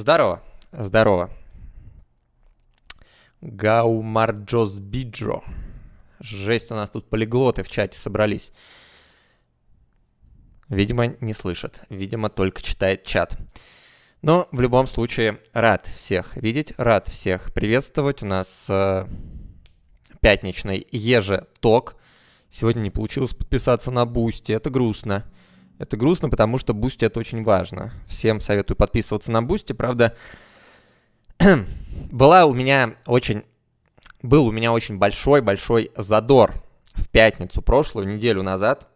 Здорово. Здорово. Гаумарджос Биджо, Жесть, у нас тут полиглоты в чате собрались. Видимо, не слышат, Видимо, только читает чат. Но в любом случае, рад всех видеть, рад всех приветствовать. У нас э, пятничный еже ток. Сегодня не получилось подписаться на Бусти, это грустно. Это грустно, потому что Бусти это очень важно. Всем советую подписываться на Бусти. Правда, была у меня очень... Был у меня очень большой-большой задор в пятницу прошлую, неделю назад.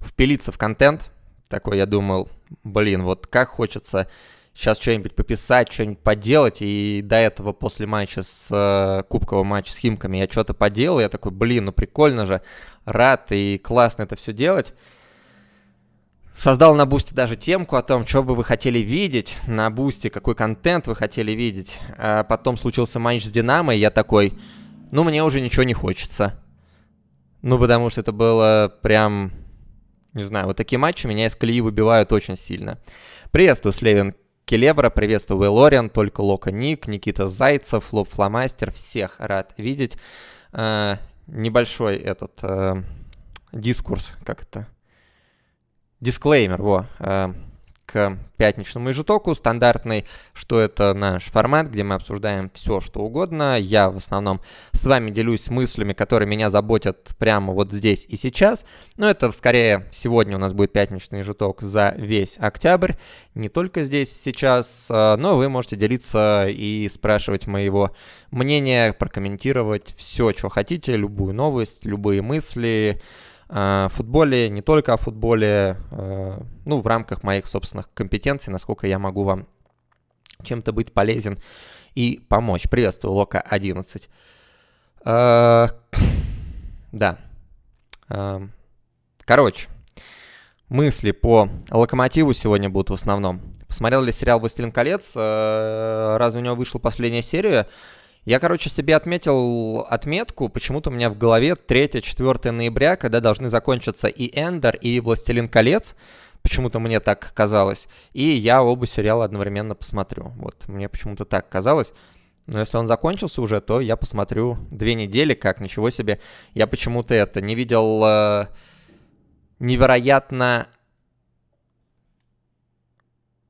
Впилиться в контент. Такой я думал, блин, вот как хочется сейчас что-нибудь пописать, что-нибудь поделать. И до этого, после матча с э, кубкового матча с Химками, я что-то поделал. Я такой, блин, ну прикольно же, рад и классно это все делать. Создал на Бусте даже темку о том, что бы вы хотели видеть на Бусте, какой контент вы хотели видеть. А потом случился матч с Динамо, и я такой, ну, мне уже ничего не хочется. Ну, потому что это было прям, не знаю, вот такие матчи меня из колеи выбивают очень сильно. Приветствую, Слевин. Келебра, приветствую, Лориан, только Лока Ник, Никита Зайцев, Лоб Фломастер, всех рад видеть. Э, небольшой этот э, дискурс, как это? Дисклеймер, во. Э, к пятничному ежитоку, стандартный, что это наш формат, где мы обсуждаем все, что угодно. Я в основном с вами делюсь мыслями, которые меня заботят прямо вот здесь и сейчас. Но это скорее сегодня у нас будет пятничный ежиток за весь октябрь. Не только здесь сейчас, э, но вы можете делиться и спрашивать моего мнения, прокомментировать все, что хотите, любую новость, любые мысли, а, футболе, не только о футболе, а, ну, в рамках моих собственных компетенций, насколько я могу вам чем-то быть полезен и помочь. Приветствую, Лока 11. А, да. Короче, мысли по локомотиву сегодня будут в основном. Посмотрел ли сериал «Властелин колец»? Разве у него вышла последняя серия? Я, короче, себе отметил отметку, почему-то у меня в голове 3-4 ноября, когда должны закончиться и Эндер, и Властелин колец. Почему-то мне так казалось. И я оба сериала одновременно посмотрю. Вот, мне почему-то так казалось. Но если он закончился уже, то я посмотрю две недели, как, ничего себе. Я почему-то это не видел э, невероятно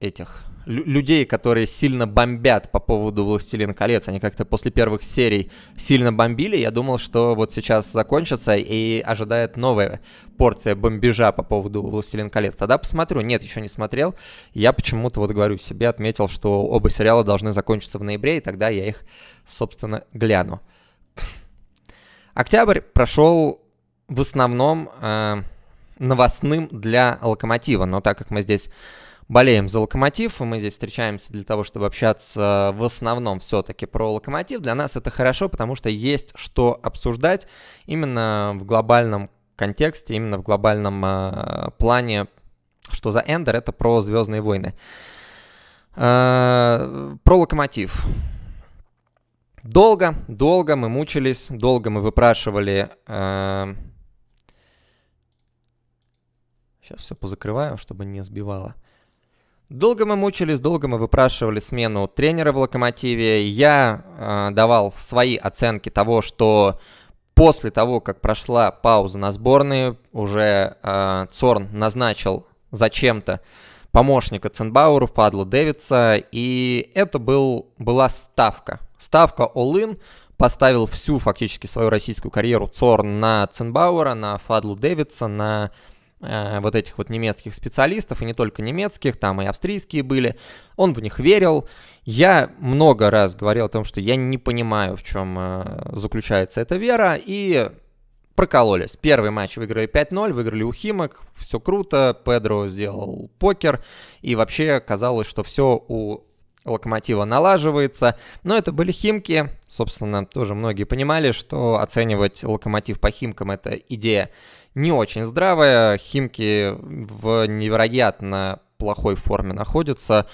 этих людей, которые сильно бомбят по поводу «Властелин колец». Они как-то после первых серий сильно бомбили. Я думал, что вот сейчас закончится и ожидает новая порция бомбежа по поводу «Властелин колец». Тогда посмотрю. Нет, еще не смотрел. Я почему-то, вот говорю, себе отметил, что оба сериала должны закончиться в ноябре, и тогда я их, собственно, гляну. Октябрь прошел в основном э, новостным для «Локомотива», но так как мы здесь болеем за локомотив, мы здесь встречаемся для того, чтобы общаться в основном все-таки про локомотив. Для нас это хорошо, потому что есть что обсуждать именно в глобальном контексте, именно в глобальном э, плане, что за Эндер, это про Звездные войны. Э, про локомотив. Долго, долго мы мучились, долго мы выпрашивали... Э, сейчас все позакрываю, чтобы не сбивало. Э, Долго мы мучились, долго мы выпрашивали смену тренера в «Локомотиве». Я э, давал свои оценки того, что после того, как прошла пауза на сборные, уже э, Цорн назначил зачем-то помощника Ценбауру, Фадлу Дэвидса, и это был, была ставка. Ставка All-In поставил всю фактически свою российскую карьеру Цорн на Ценбауэра, на Фадлу Дэвидса, на Э, вот этих вот немецких специалистов, и не только немецких, там и австрийские были. Он в них верил. Я много раз говорил о том, что я не понимаю, в чем э, заключается эта вера, и прокололись. Первый матч выиграли 5-0, выиграли у Химок, все круто, Педро сделал покер, и вообще казалось, что все у Локомотива налаживается. Но это были Химки. Собственно, тоже многие понимали, что оценивать Локомотив по Химкам – это идея не очень здравая. Химки в невероятно плохой форме находятся.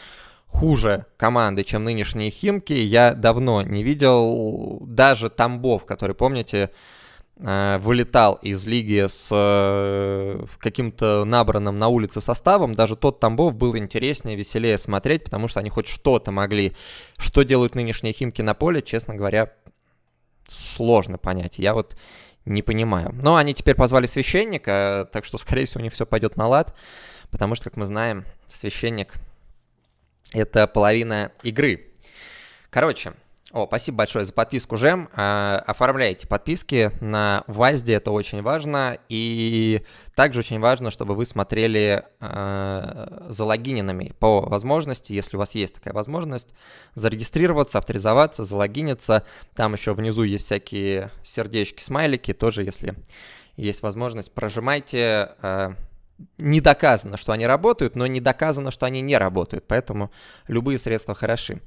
Хуже команды, чем нынешние Химки, я давно не видел. Даже Тамбов, который, помните, э, вылетал из лиги с э, каким-то набранным на улице составом, даже тот Тамбов был интереснее, веселее смотреть, потому что они хоть что-то могли. Что делают нынешние Химки на поле, честно говоря, сложно понять. Я вот не понимаю. Но они теперь позвали священника, э, так что, скорее всего, у них все пойдет на лад, потому что, как мы знаем, священник — это половина игры. Короче, о, спасибо большое за подписку, Жем. А, оформляйте подписки на ВАЗДе, это очень важно. И также очень важно, чтобы вы смотрели а, за логининами по возможности, если у вас есть такая возможность, зарегистрироваться, авторизоваться, залогиниться. Там еще внизу есть всякие сердечки, смайлики, тоже если есть возможность, прожимайте. А, не доказано, что они работают, но не доказано, что они не работают, поэтому любые средства хороши.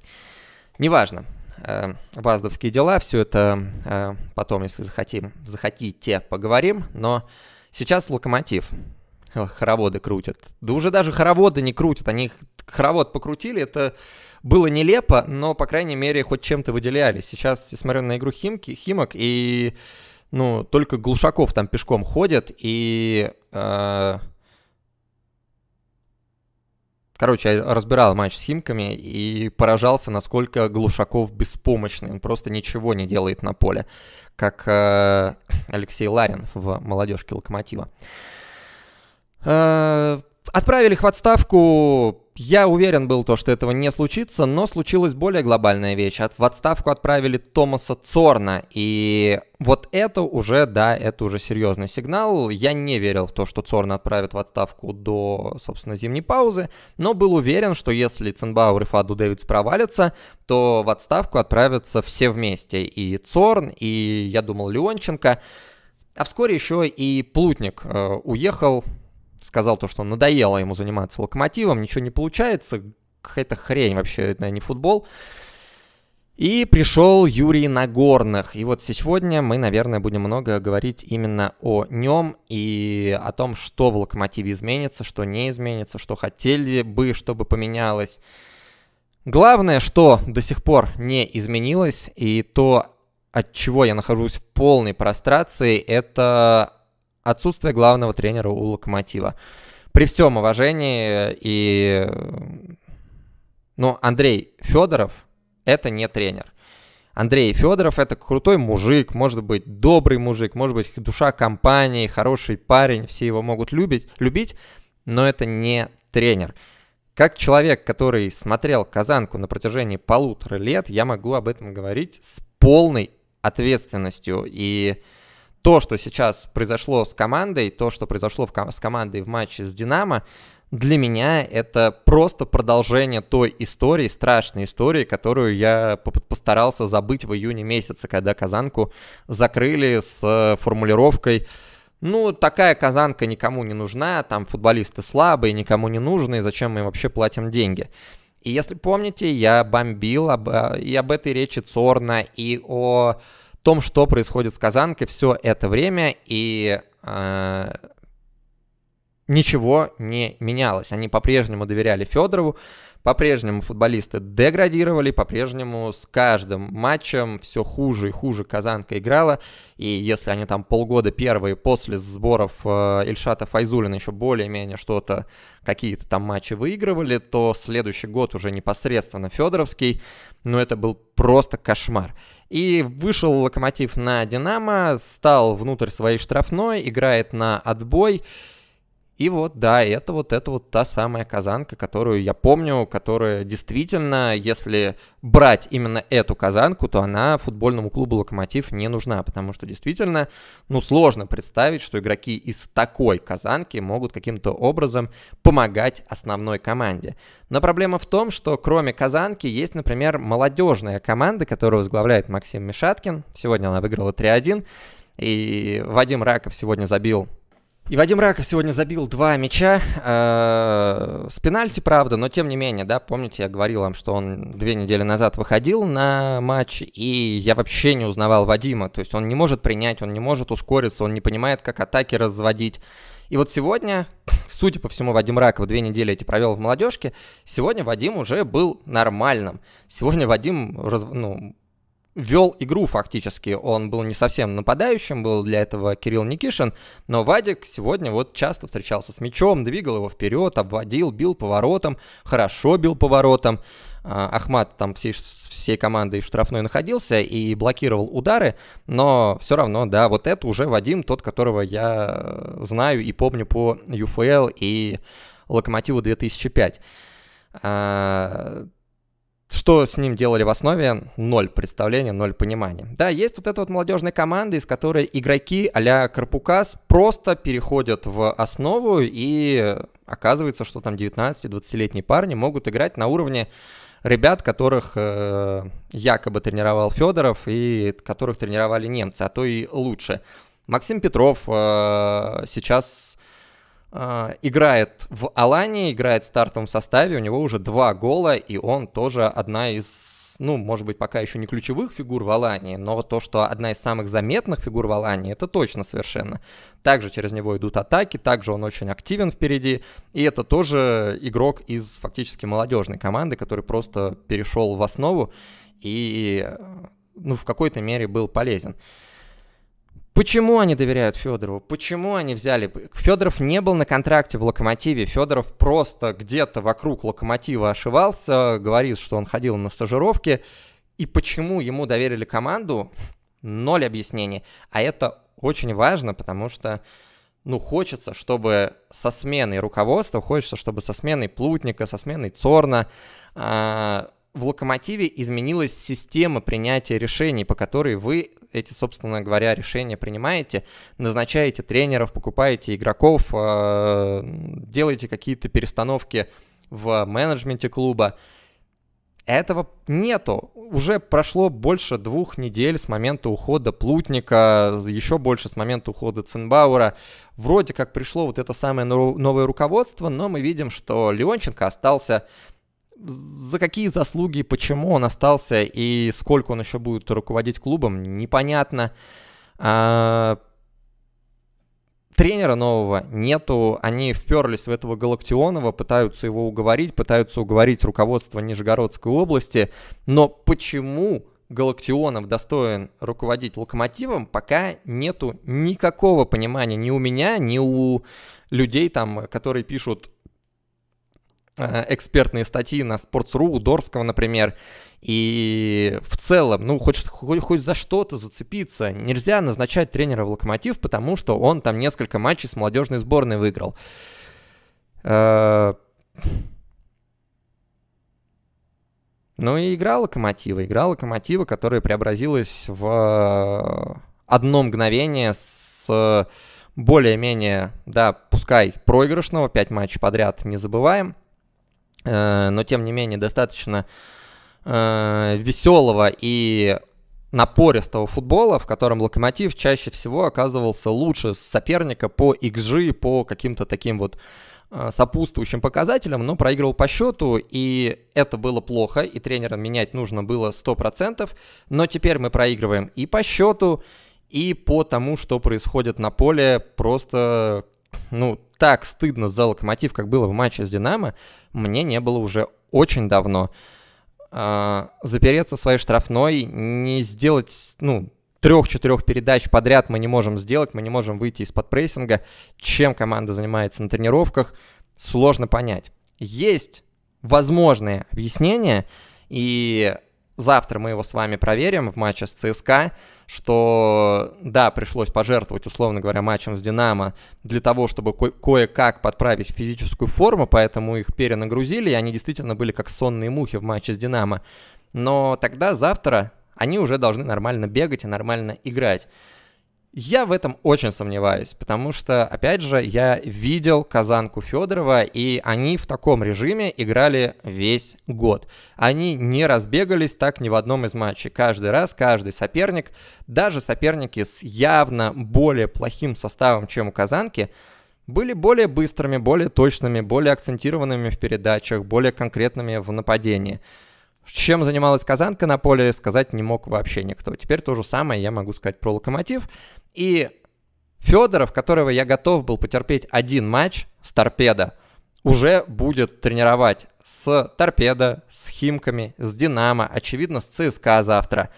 Неважно ваздовские э, дела, все это э, потом, если захотим, захотите, поговорим, но сейчас локомотив. Хороводы крутят. Да уже даже хороводы не крутят, они их, хоровод покрутили, это было нелепо, но, по крайней мере, хоть чем-то выделялись. Сейчас я смотрю на игру Химки, Химок, и, ну, только Глушаков там пешком ходит, и... Э, Короче, я разбирал матч с Химками и поражался, насколько Глушаков беспомощный. Он просто ничего не делает на поле, как э, Алексей Ларин в молодежке Локомотива. Э, Отправили их в отставку. Я уверен был то, что этого не случится, но случилась более глобальная вещь. В отставку отправили Томаса Цорна, и вот это уже, да, это уже серьезный сигнал. Я не верил в то, что Цорна отправит в отставку до, собственно, зимней паузы, но был уверен, что если Ценбауэр и Фаду Дэвидс провалятся, то в отставку отправятся все вместе. И Цорн, и, я думал, Леонченко. А вскоре еще и Плутник э, уехал сказал то, что надоело ему заниматься локомотивом, ничего не получается, какая-то хрень вообще, это не футбол. И пришел Юрий Нагорных. И вот сегодня мы, наверное, будем много говорить именно о нем и о том, что в локомотиве изменится, что не изменится, что хотели бы, чтобы поменялось. Главное, что до сих пор не изменилось, и то, от чего я нахожусь в полной прострации, это отсутствие главного тренера у Локомотива. При всем уважении и... Ну, Андрей Федоров – это не тренер. Андрей Федоров – это крутой мужик, может быть, добрый мужик, может быть, душа компании, хороший парень, все его могут любить, любить, но это не тренер. Как человек, который смотрел «Казанку» на протяжении полутора лет, я могу об этом говорить с полной ответственностью. И то, что сейчас произошло с командой, то, что произошло в, с командой в матче с Динамо, для меня это просто продолжение той истории, страшной истории, которую я постарался забыть в июне месяце, когда Казанку закрыли с э, формулировкой ну, такая казанка никому не нужна, там футболисты слабые, никому не нужны, зачем мы им вообще платим деньги? И если помните, я бомбил об, э, и об этой речи Цорна, и о том, что происходит с Казанкой все это время, и э, ничего не менялось. Они по-прежнему доверяли Федорову, по-прежнему футболисты деградировали, по-прежнему с каждым матчем все хуже и хуже Казанка играла. И если они там полгода первые после сборов э, Ильшата Файзулина еще более-менее что-то, какие-то там матчи выигрывали, то следующий год уже непосредственно Федоровский, но это был просто кошмар. И вышел Локомотив на Динамо, стал внутрь своей штрафной, играет на отбой. И вот, да, это вот это вот та самая казанка, которую я помню, которая действительно, если брать именно эту казанку, то она футбольному клубу «Локомотив» не нужна, потому что действительно, ну, сложно представить, что игроки из такой казанки могут каким-то образом помогать основной команде. Но проблема в том, что кроме казанки есть, например, молодежная команда, которую возглавляет Максим Мишаткин. Сегодня она выиграла 3-1, и Вадим Раков сегодня забил и Вадим Раков сегодня забил два мяча э, с пенальти, правда, но тем не менее, да, помните, я говорил вам, что он две недели назад выходил на матч, и я вообще не узнавал Вадима, то есть он не может принять, он не может ускориться, он не понимает, как атаки разводить. И вот сегодня, судя по всему, Вадим Раков две недели эти провел в молодежке, сегодня Вадим уже был нормальным. Сегодня Вадим раз, ну, вел игру фактически. Он был не совсем нападающим, был для этого Кирилл Никишин, но Вадик сегодня вот часто встречался с мячом, двигал его вперед, обводил, бил поворотом, хорошо бил поворотом. А, Ахмат там всей, всей командой в штрафной находился и блокировал удары, но все равно, да, вот это уже Вадим, тот, которого я знаю и помню по UFL и Локомотиву 2005 что с ним делали в основе, ноль представления, ноль понимания. Да, есть вот эта вот молодежная команда, из которой игроки а-ля Карпукас просто переходят в основу, и оказывается, что там 19-20-летние парни могут играть на уровне ребят, которых э, якобы тренировал Федоров и которых тренировали немцы, а то и лучше. Максим Петров э, сейчас а, играет в Алании, играет в стартовом составе, у него уже два гола, и он тоже одна из, ну, может быть, пока еще не ключевых фигур в Алании, но то, что одна из самых заметных фигур в Алании, это точно совершенно. Также через него идут атаки, также он очень активен впереди, и это тоже игрок из фактически молодежной команды, который просто перешел в основу и, ну, в какой-то мере был полезен. Почему они доверяют Федорову? Почему они взяли... Федоров не был на контракте в «Локомотиве». Федоров просто где-то вокруг «Локомотива» ошивался, говорит, что он ходил на стажировки. И почему ему доверили команду? Ноль объяснений. А это очень важно, потому что ну, хочется, чтобы со сменой руководства, хочется, чтобы со сменой Плутника, со сменой Цорна э, в «Локомотиве» изменилась система принятия решений, по которой вы эти, собственно говоря, решения принимаете, назначаете тренеров, покупаете игроков, э, делаете какие-то перестановки в менеджменте клуба. Этого нету. Уже прошло больше двух недель с момента ухода Плутника, еще больше с момента ухода Ценбаура. Вроде как пришло вот это самое новое руководство, но мы видим, что Леонченко остался за какие заслуги, почему он остался и сколько он еще будет руководить клубом, непонятно. А, тренера нового нету, они вперлись в этого Галактионова, пытаются его уговорить, пытаются уговорить руководство Нижегородской области, но почему Галактионов достоин руководить локомотивом, пока нету никакого понимания ни у меня, ни у людей там, которые пишут Э, экспертные статьи на Sports.ru, у Дорского, например, и в целом, ну, хоть, хоть, хоть за что-то зацепиться. Нельзя назначать тренера в «Локомотив», потому что он там несколько матчей с молодежной сборной выиграл. Э, ну и игра «Локомотива». Игра «Локомотива», которая преобразилась в э, одно мгновение с более-менее, да, пускай проигрышного, пять матчей подряд, не забываем – Э, но тем не менее достаточно э, веселого и напористого футбола, в котором Локомотив чаще всего оказывался лучше соперника по XG, по каким-то таким вот э, сопутствующим показателям, но проигрывал по счету, и это было плохо, и тренера менять нужно было 100%, но теперь мы проигрываем и по счету, и по тому, что происходит на поле, просто, ну, так стыдно за Локомотив, как было в матче с Динамо, мне не было уже очень давно. А, запереться в своей штрафной, не сделать, ну, трех-четырех передач подряд мы не можем сделать, мы не можем выйти из-под прессинга. Чем команда занимается на тренировках, сложно понять. Есть возможные объяснения, и завтра мы его с вами проверим в матче с ЦСКА, что, да, пришлось пожертвовать, условно говоря, матчем с «Динамо» для того, чтобы ко- кое-как подправить физическую форму, поэтому их перенагрузили, и они действительно были как сонные мухи в матче с «Динамо». Но тогда, завтра, они уже должны нормально бегать и нормально играть. Я в этом очень сомневаюсь, потому что, опять же, я видел Казанку Федорова, и они в таком режиме играли весь год. Они не разбегались так ни в одном из матчей. Каждый раз каждый соперник, даже соперники с явно более плохим составом, чем у Казанки, были более быстрыми, более точными, более акцентированными в передачах, более конкретными в нападении. Чем занималась Казанка на поле, сказать не мог вообще никто. Теперь то же самое я могу сказать про Локомотив. И Федоров, которого я готов был потерпеть один матч с Торпедо, уже будет тренировать с Торпедо, с Химками, с Динамо, очевидно, с ЦСКА завтра.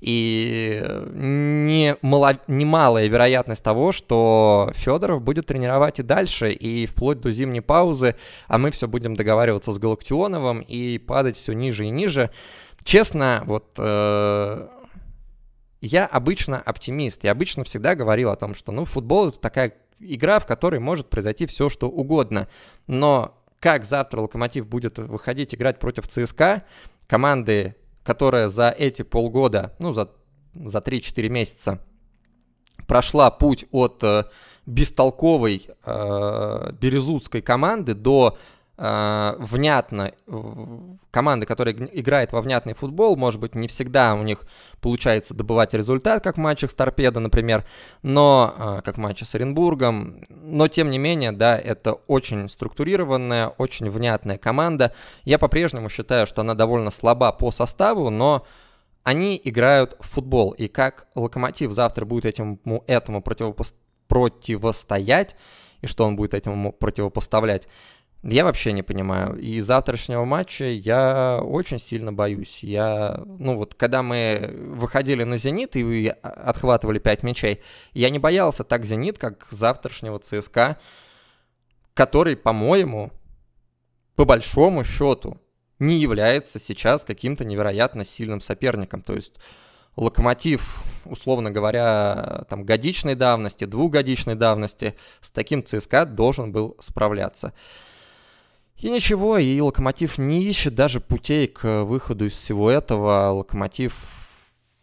И э, немало, немалая вероятность того, что Федоров будет тренировать и дальше, и вплоть до зимней паузы, а мы все будем договариваться с Галактионовым и падать все ниже и ниже. Честно, вот э, я обычно оптимист, я обычно всегда говорил о том, что ну футбол это такая игра, в которой может произойти все, что угодно. Но как завтра Локомотив будет выходить играть против ЦСКА, команды которая за эти полгода, ну, за, за 3-4 месяца прошла путь от э, бестолковой э, березутской команды до а, внятно, команда, которая играет во внятный футбол, может быть, не всегда у них получается добывать результат, как в матчах с Торпедо, например, но а, как в матче с Оренбургом, но тем не менее, да, это очень структурированная, очень внятная команда. Я по-прежнему считаю, что она довольно слаба по составу, но они играют в футбол, и как Локомотив завтра будет этому, этому противопо противостоять, и что он будет этому противопоставлять, я вообще не понимаю. И завтрашнего матча я очень сильно боюсь. Я, ну вот, когда мы выходили на «Зенит» и отхватывали пять мячей, я не боялся так «Зенит», как завтрашнего ЦСКА, который, по-моему, по большому счету, не является сейчас каким-то невероятно сильным соперником. То есть Локомотив, условно говоря, там годичной давности, двухгодичной давности с таким ЦСКА должен был справляться. И ничего, и Локомотив не ищет даже путей к выходу из всего этого. Локомотив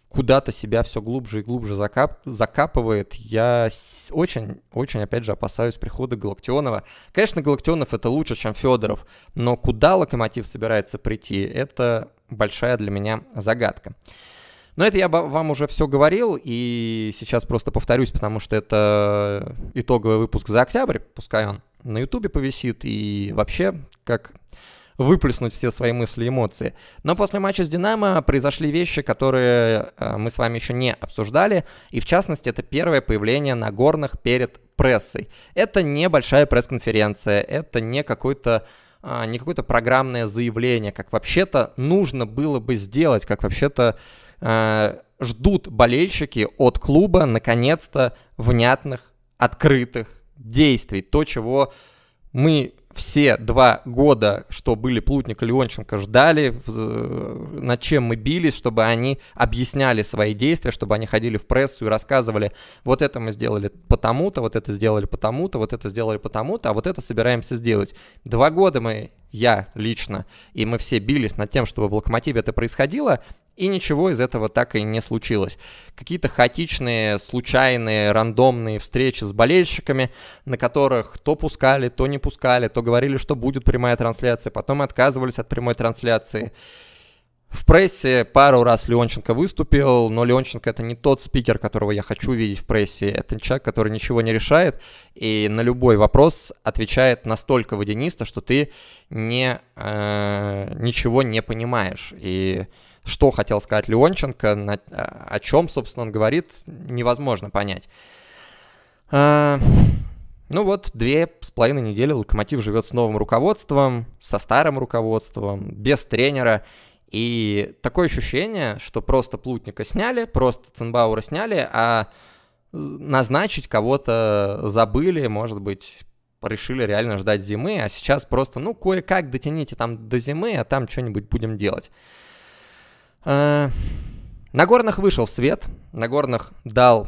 куда-то себя все глубже и глубже закап закапывает. Я очень-очень, опять же, опасаюсь прихода Галактионова. Конечно, Галактионов это лучше, чем Федоров, но куда Локомотив собирается прийти, это большая для меня загадка. Но это я вам уже все говорил, и сейчас просто повторюсь, потому что это итоговый выпуск за октябрь, пускай он на Ютубе повисит и вообще как выплеснуть все свои мысли и эмоции. Но после матча с «Динамо» произошли вещи, которые э, мы с вами еще не обсуждали, и в частности это первое появление на горных перед прессой. Это не большая пресс-конференция, это не какой-то а, не какое-то программное заявление, как вообще-то нужно было бы сделать, как вообще-то э, ждут болельщики от клуба наконец-то внятных, открытых действий, то, чего мы все два года, что были Плутник и Леонченко, ждали, э, над чем мы бились, чтобы они объясняли свои действия, чтобы они ходили в прессу и рассказывали, вот это мы сделали потому-то, вот это сделали потому-то, вот это сделали потому-то, а вот это собираемся сделать. Два года мы, я лично, и мы все бились над тем, чтобы в Локомотиве это происходило, и ничего из этого так и не случилось. Какие-то хаотичные, случайные, рандомные встречи с болельщиками, на которых то пускали, то не пускали, то говорили, что будет прямая трансляция, потом отказывались от прямой трансляции. В прессе пару раз Леонченко выступил, но Леонченко это не тот спикер, которого я хочу видеть в прессе. Это человек, который ничего не решает и на любой вопрос отвечает настолько водянисто, что ты не, э, ничего не понимаешь. И что хотел сказать Леонченко, на, а, о чем, собственно, он говорит, невозможно понять. А, ну вот, две с половиной недели Локомотив живет с новым руководством, со старым руководством, без тренера. И такое ощущение, что просто Плутника сняли, просто Ценбаура сняли, а назначить кого-то забыли, может быть, решили реально ждать зимы, а сейчас просто, ну, кое-как дотяните там до зимы, а там что-нибудь будем делать. Э, Нагорных вышел в свет, Нагорных дал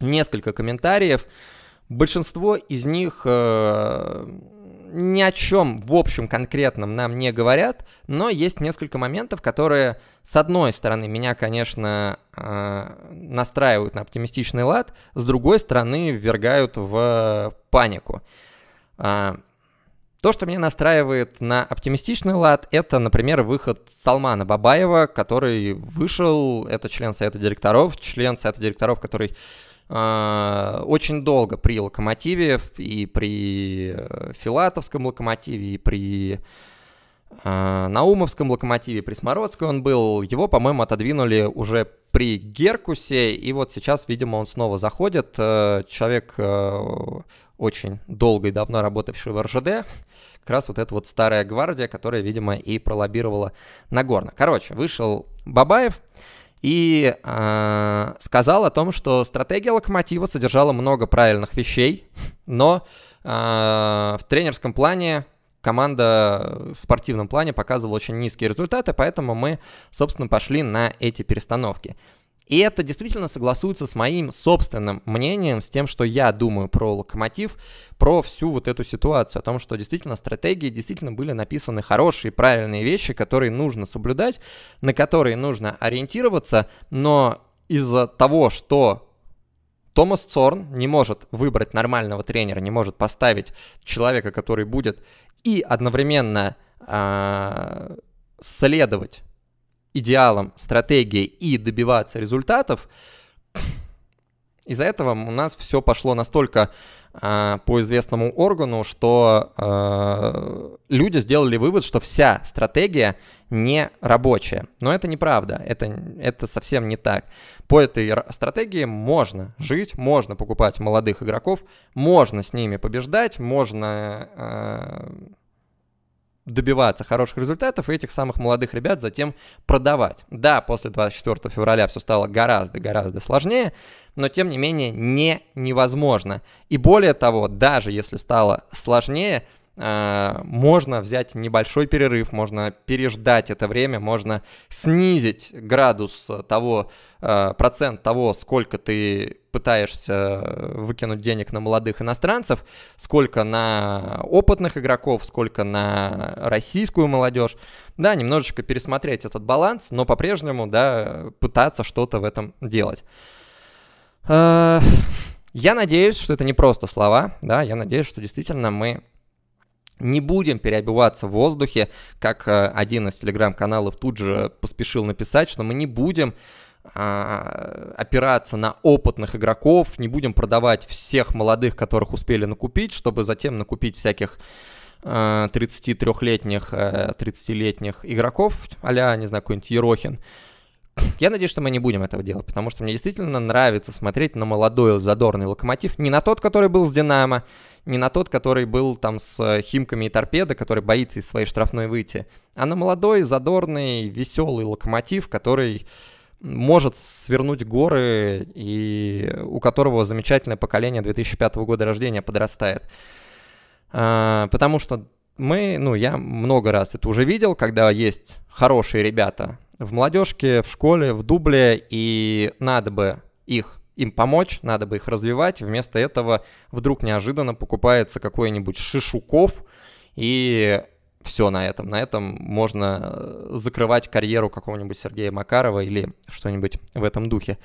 несколько комментариев. Большинство из них э, ни о чем в общем конкретном нам не говорят, но есть несколько моментов, которые, с одной стороны, меня, конечно, э, настраивают на оптимистичный лад, с другой стороны, ввергают в панику. То, что меня настраивает на оптимистичный лад, это, например, выход Салмана Бабаева, который вышел, это член Совета директоров, член Совета директоров, который э, очень долго при Локомотиве и при э, Филатовском Локомотиве и при э, Наумовском Локомотиве, при Смородской он был, его, по-моему, отодвинули уже при Геркусе, и вот сейчас, видимо, он снова заходит, э, человек э, очень долго и давно работавший в РЖД, как раз вот эта вот старая гвардия, которая, видимо, и пролоббировала Нагорно. Короче, вышел Бабаев, и э, сказал о том, что стратегия локомотива содержала много правильных вещей, но э, в тренерском плане команда в спортивном плане показывала очень низкие результаты, поэтому мы, собственно, пошли на эти перестановки. И это действительно согласуется с моим собственным мнением, с тем, что я думаю про локомотив, про всю вот эту ситуацию, о том, что действительно стратегии действительно были написаны хорошие, правильные вещи, которые нужно соблюдать, на которые нужно ориентироваться, но из-за того, что Томас Цорн не может выбрать нормального тренера, не может поставить человека, который будет и одновременно э, следовать идеалом стратегией и добиваться результатов, из-за этого у нас все пошло настолько э, по известному органу, что э, люди сделали вывод, что вся стратегия не рабочая. Но это неправда, это, это совсем не так. По этой стратегии можно жить, можно покупать молодых игроков, можно с ними побеждать, можно... Э, добиваться хороших результатов и этих самых молодых ребят затем продавать. Да, после 24 февраля все стало гораздо-гораздо сложнее, но тем не менее не невозможно. И более того, даже если стало сложнее, Э, можно взять небольшой перерыв, можно переждать это время, можно снизить градус того, э, процент того, сколько ты пытаешься выкинуть денег на молодых иностранцев, сколько на опытных игроков, сколько на российскую молодежь. Да, немножечко пересмотреть этот баланс, но по-прежнему, да, пытаться что-то в этом делать. Э, я надеюсь, что это не просто слова, да, я надеюсь, что действительно мы не будем переобуваться в воздухе, как э, один из телеграм-каналов тут же поспешил написать, что мы не будем а, опираться на опытных игроков, не будем продавать всех молодых, которых успели накупить, чтобы затем накупить всяких 33-летних, э, 30-летних э, игроков, а не знаю, какой-нибудь Ерохин, я надеюсь, что мы не будем этого делать, потому что мне действительно нравится смотреть на молодой задорный локомотив. Не на тот, который был с Динамо, не на тот, который был там с э, Химками и Торпедо, который боится из своей штрафной выйти, а на молодой, задорный, веселый локомотив, который может свернуть горы и у которого замечательное поколение 2005 года рождения подрастает. А, потому что мы, ну, я много раз это уже видел, когда есть хорошие ребята, в молодежке, в школе, в дубле, и надо бы их им помочь, надо бы их развивать. Вместо этого вдруг неожиданно покупается какой-нибудь Шишуков, и все на этом. На этом можно э, закрывать карьеру какого-нибудь Сергея Макарова или что-нибудь в этом духе.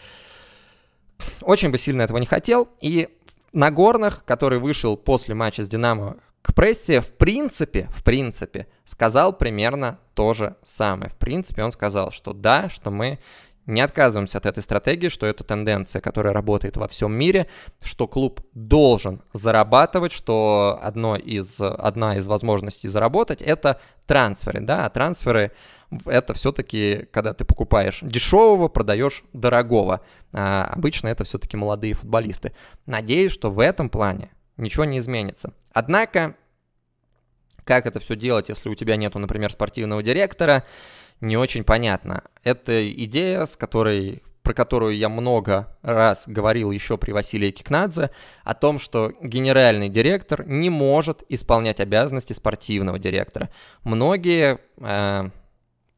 Очень бы сильно этого не хотел. И на Нагорных, который вышел после матча с «Динамо», к прессе, в принципе, в принципе, сказал примерно то же самое. В принципе, он сказал, что да, что мы не отказываемся от этой стратегии, что это тенденция, которая работает во всем мире, что клуб должен зарабатывать, что одно из, одна из возможностей заработать – это трансферы, да, а трансферы – это все-таки, когда ты покупаешь дешевого, продаешь дорогого. А обычно это все-таки молодые футболисты. Надеюсь, что в этом плане ничего не изменится. Однако, как это все делать, если у тебя нет, например, спортивного директора, не очень понятно. Это идея, с которой про которую я много раз говорил еще при Василии Кикнадзе, о том, что генеральный директор не может исполнять обязанности спортивного директора. Многие э,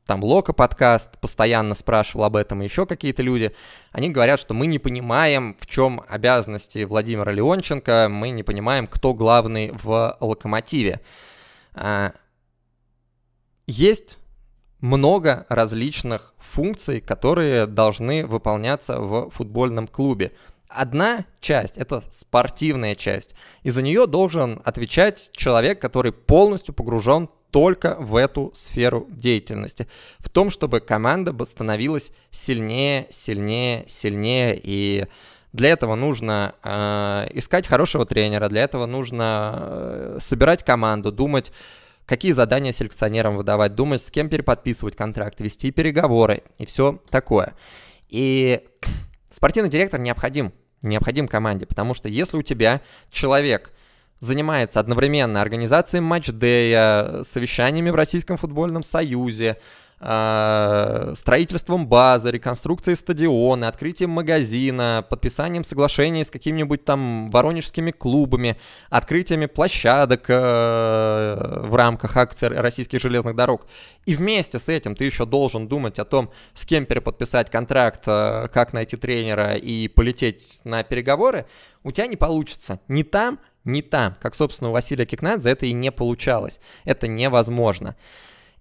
там Лока подкаст постоянно спрашивал об этом, и еще какие-то люди, они говорят, что мы не понимаем, в чем обязанности Владимира Леонченко, мы не понимаем, кто главный в «Локомотиве». А, есть много различных функций, которые должны выполняться в футбольном клубе. Одна часть – это спортивная часть, и за нее должен отвечать человек, который полностью погружен только в эту сферу деятельности. В том, чтобы команда становилась сильнее, сильнее, сильнее. И для этого нужно э, искать хорошего тренера, для этого нужно э, собирать команду, думать, какие задания селекционерам выдавать, думать, с кем переподписывать контракт, вести переговоры и все такое. И спортивный директор необходим, необходим команде, потому что если у тебя человек – занимается одновременно организацией матчдея, совещаниями в Российском футбольном союзе, а, строительством базы, реконструкцией стадиона, открытием магазина, подписанием соглашений с какими-нибудь там воронежскими клубами, открытиями площадок э, в рамках акции российских железных дорог. И вместе с этим ты еще должен думать о том, с кем переподписать контракт, э, как найти тренера и полететь на переговоры, у тебя не получится ни там, не та, Как, собственно, у Василия Кикнадзе это и не получалось. Это невозможно.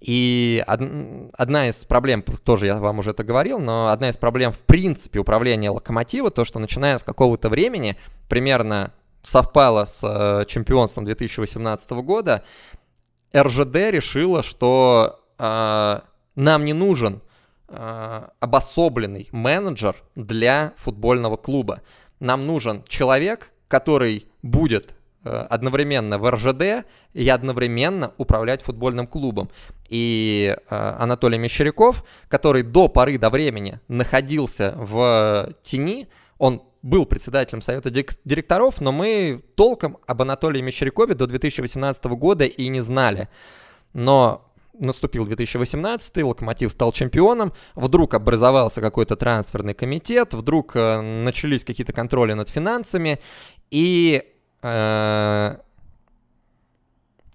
И одна из проблем, тоже я вам уже это говорил, но одна из проблем в принципе управления локомотива, то, что начиная с какого-то времени, примерно совпало с э, чемпионством 2018 года, РЖД решила, что э, нам не нужен э, обособленный менеджер для футбольного клуба. Нам нужен человек, который будет Э, одновременно в РЖД и одновременно управлять футбольным клубом. И э, Анатолий Мещеряков, который до поры до времени находился в тени, он был председателем совета директоров, но мы толком об Анатолии Мещерякове до 2018 года и не знали. Но наступил 2018, Локомотив стал чемпионом, вдруг образовался какой-то трансферный комитет, вдруг э, начались какие-то контроли над финансами, и Э,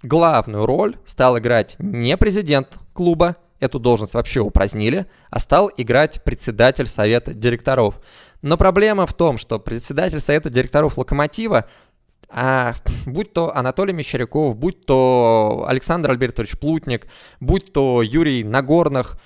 главную роль стал играть не президент клуба, эту должность вообще упразднили, а стал играть председатель совета директоров. Но проблема в том, что председатель совета директоров «Локомотива», а, будь то Анатолий Мещеряков, будь то Александр Альбертович Плутник, будь то Юрий Нагорных,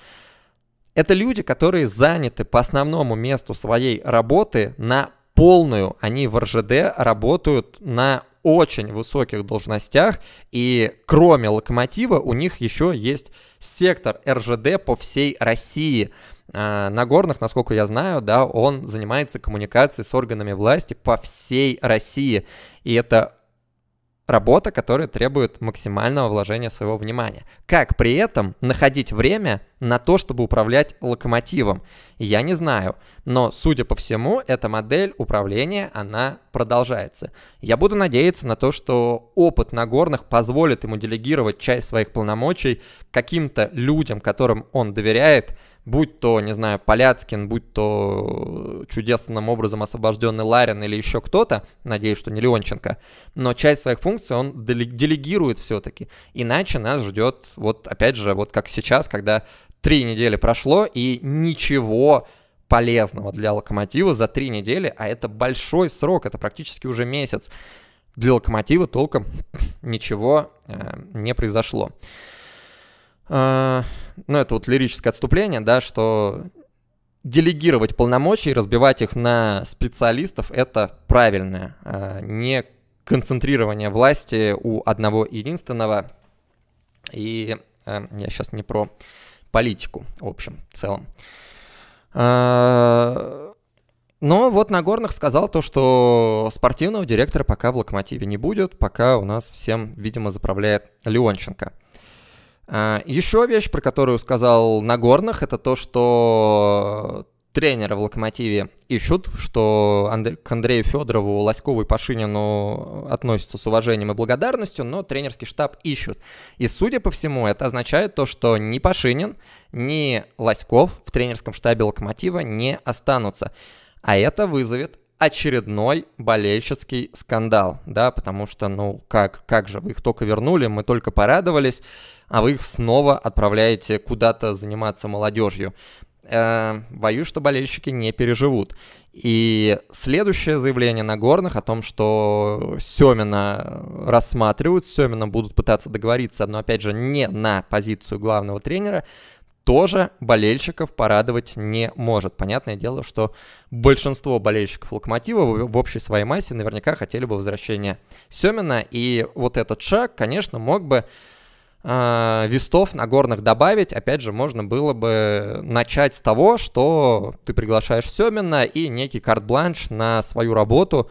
это люди, которые заняты по основному месту своей работы на полную они в РЖД работают на очень высоких должностях, и кроме локомотива у них еще есть сектор РЖД по всей России. А, на горных, насколько я знаю, да, он занимается коммуникацией с органами власти по всей России. И это работа, которая требует максимального вложения своего внимания. Как при этом находить время на то, чтобы управлять локомотивом? Я не знаю, но, судя по всему, эта модель управления, она продолжается. Я буду надеяться на то, что опыт Нагорных позволит ему делегировать часть своих полномочий каким-то людям, которым он доверяет, будь то, не знаю, Поляцкин, будь то э, чудесным образом освобожденный Ларин или еще кто-то, надеюсь, что не Леонченко, но часть своих функций он делегирует все-таки. Иначе нас ждет, вот опять же, вот как сейчас, когда три недели прошло, и ничего полезного для локомотива за три недели, а это большой срок, это практически уже месяц. Для локомотива толком ничего э, не произошло. Э, ну, это вот лирическое отступление, да, что делегировать полномочия и разбивать их на специалистов – это правильное, э, не концентрирование власти у одного единственного. И э, я сейчас не про политику, в общем, в целом. А, Но ну, вот Нагорных сказал то, что спортивного директора пока в «Локомотиве» не будет, пока у нас всем, видимо, заправляет Леонченко. А, еще вещь, про которую сказал Нагорных, это то, что тренера в «Локомотиве» ищут, что Андре... к Андрею Федорову, Лоськову и Пашинину относятся с уважением и благодарностью, но тренерский штаб ищут. И, судя по всему, это означает то, что ни Пашинин, ни Лоськов в тренерском штабе «Локомотива» не останутся. А это вызовет очередной болельщицкий скандал, да, потому что, ну, как, как же, вы их только вернули, мы только порадовались, а вы их снова отправляете куда-то заниматься молодежью э, боюсь, что болельщики не переживут. И следующее заявление на горных о том, что Семина рассматривают, Семина будут пытаться договориться, но, опять же, не на позицию главного тренера, тоже болельщиков порадовать не может. Понятное дело, что большинство болельщиков «Локомотива» в общей своей массе наверняка хотели бы возвращения Семина, и вот этот шаг, конечно, мог бы а, вестов Нагорных добавить, опять же, можно было бы начать с того, что ты приглашаешь Семена и некий карт-бланш на свою работу,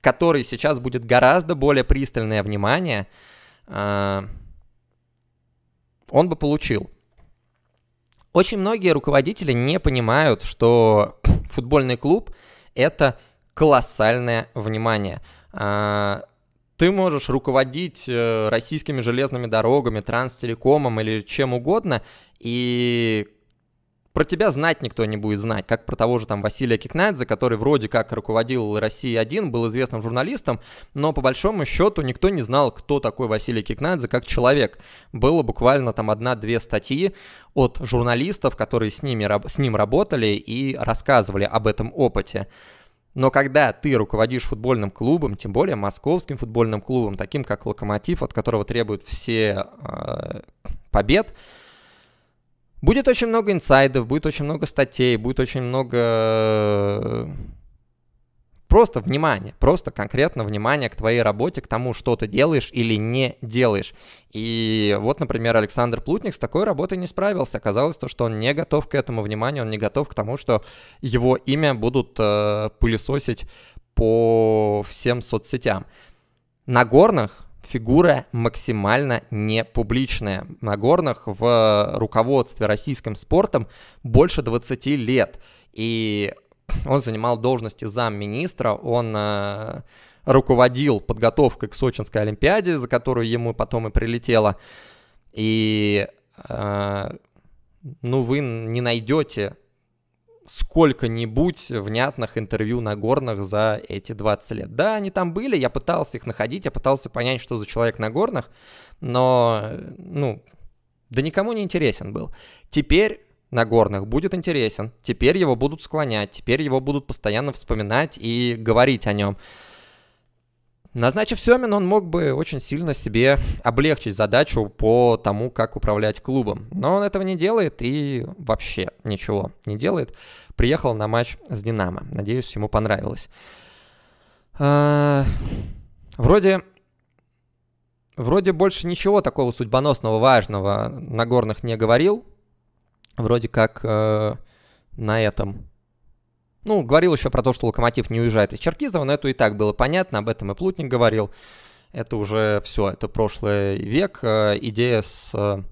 который сейчас будет гораздо более пристальное внимание, а, он бы получил. Очень многие руководители не понимают, что футбольный клуб — это колоссальное внимание. А, ты можешь руководить э, российскими железными дорогами, транстелекомом или чем угодно, и про тебя знать никто не будет знать, как про того же там Василия Кикнадзе, который вроде как руководил россией один, был известным журналистом, но по большому счету никто не знал, кто такой Василий Кикнадзе как человек. Было буквально там одна-две статьи от журналистов, которые с, ними, с ним работали и рассказывали об этом опыте. Но когда ты руководишь футбольным клубом, тем более московским футбольным клубом, таким как Локомотив, от которого требуют все э, побед, будет очень много инсайдов, будет очень много статей, будет очень много э, Просто внимание, просто конкретно внимание к твоей работе, к тому, что ты делаешь или не делаешь. И вот, например, Александр Плутник с такой работой не справился. Оказалось то, что он не готов к этому вниманию, он не готов к тому, что его имя будут э, пылесосить по всем соцсетям. На горных фигура максимально не публичная. На горных в руководстве российским спортом больше 20 лет. И он занимал должности замминистра, он э, руководил подготовкой к Сочинской Олимпиаде, за которую ему потом и прилетело. И, э, ну, вы не найдете сколько-нибудь внятных интервью на горных за эти 20 лет. Да, они там были, я пытался их находить, я пытался понять, что за человек на горных, но, э, ну, да никому не интересен был. Теперь Нагорных будет интересен. Теперь его будут склонять, теперь его будут постоянно вспоминать и говорить о нем. Назначив Семин, он мог бы очень сильно себе облегчить задачу по тому, как управлять клубом. Но он этого не делает и вообще ничего не делает. Приехал на матч с «Динамо». Надеюсь, ему понравилось. А, вроде Вроде больше ничего такого судьбоносного, важного Нагорных не говорил, вроде как э, на этом. Ну, говорил еще про то, что Локомотив не уезжает из Черкизова, но это и так было понятно, об этом и Плутник говорил. Это уже все, это прошлый век. Э, идея с э,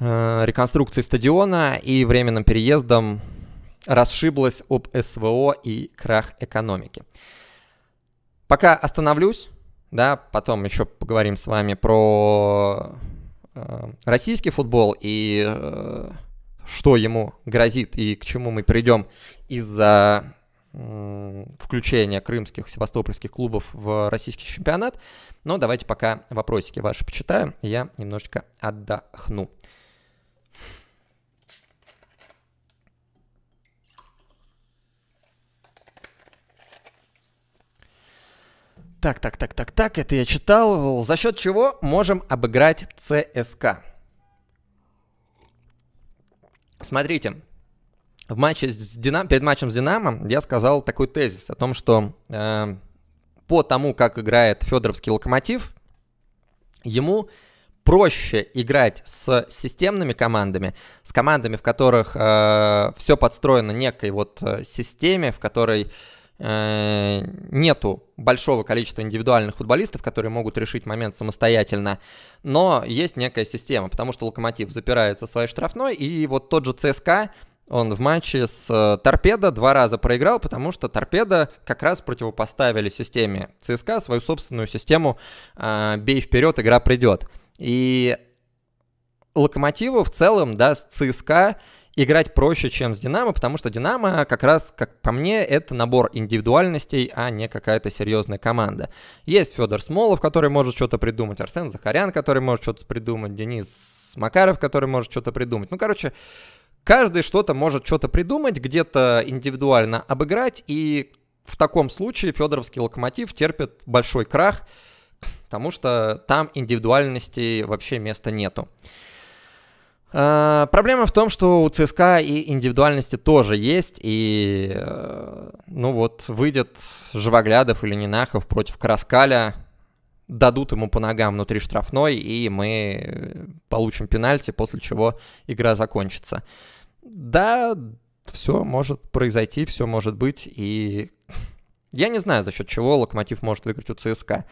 э, реконструкцией стадиона и временным переездом расшиблась об СВО и крах экономики. Пока остановлюсь, да, потом еще поговорим с вами про э, российский футбол и э, что ему грозит и к чему мы придем из-за включения крымских, севастопольских клубов в российский чемпионат. Но давайте пока вопросики ваши почитаем, и я немножечко отдохну. Так, так, так, так, так, это я читал. За счет чего можем обыграть ЦСКА? Смотрите, в матче с Динам... перед матчем с Динамо я сказал такой тезис о том, что э, по тому, как играет Федоровский локомотив, ему проще играть с системными командами, с командами, в которых э, все подстроено некой вот э, системе, в которой Э, нету большого количества индивидуальных футболистов, которые могут решить момент самостоятельно, но есть некая система, потому что Локомотив запирается своей штрафной, и вот тот же ЦСКА, он в матче с э, Торпедо два раза проиграл, потому что Торпедо как раз противопоставили системе ЦСКА свою собственную систему э, «бей вперед, игра придет». И Локомотиву в целом, да, с ЦСКА играть проще, чем с Динамо, потому что Динамо как раз, как по мне, это набор индивидуальностей, а не какая-то серьезная команда. Есть Федор Смолов, который может что-то придумать, Арсен Захарян, который может что-то придумать, Денис Макаров, который может что-то придумать. Ну, короче, каждый что-то может что-то придумать, где-то индивидуально обыграть, и в таком случае Федоровский локомотив терпит большой крах, потому что там индивидуальности вообще места нету. А, проблема в том, что у ЦСКА и индивидуальности тоже есть, и, э, ну вот, выйдет Живоглядов или Нинахов против Краскаля, дадут ему по ногам внутри штрафной, и мы получим пенальти, после чего игра закончится. Да, все может произойти, все может быть, и я не знаю, за счет чего Локомотив может выиграть у ЦСКА.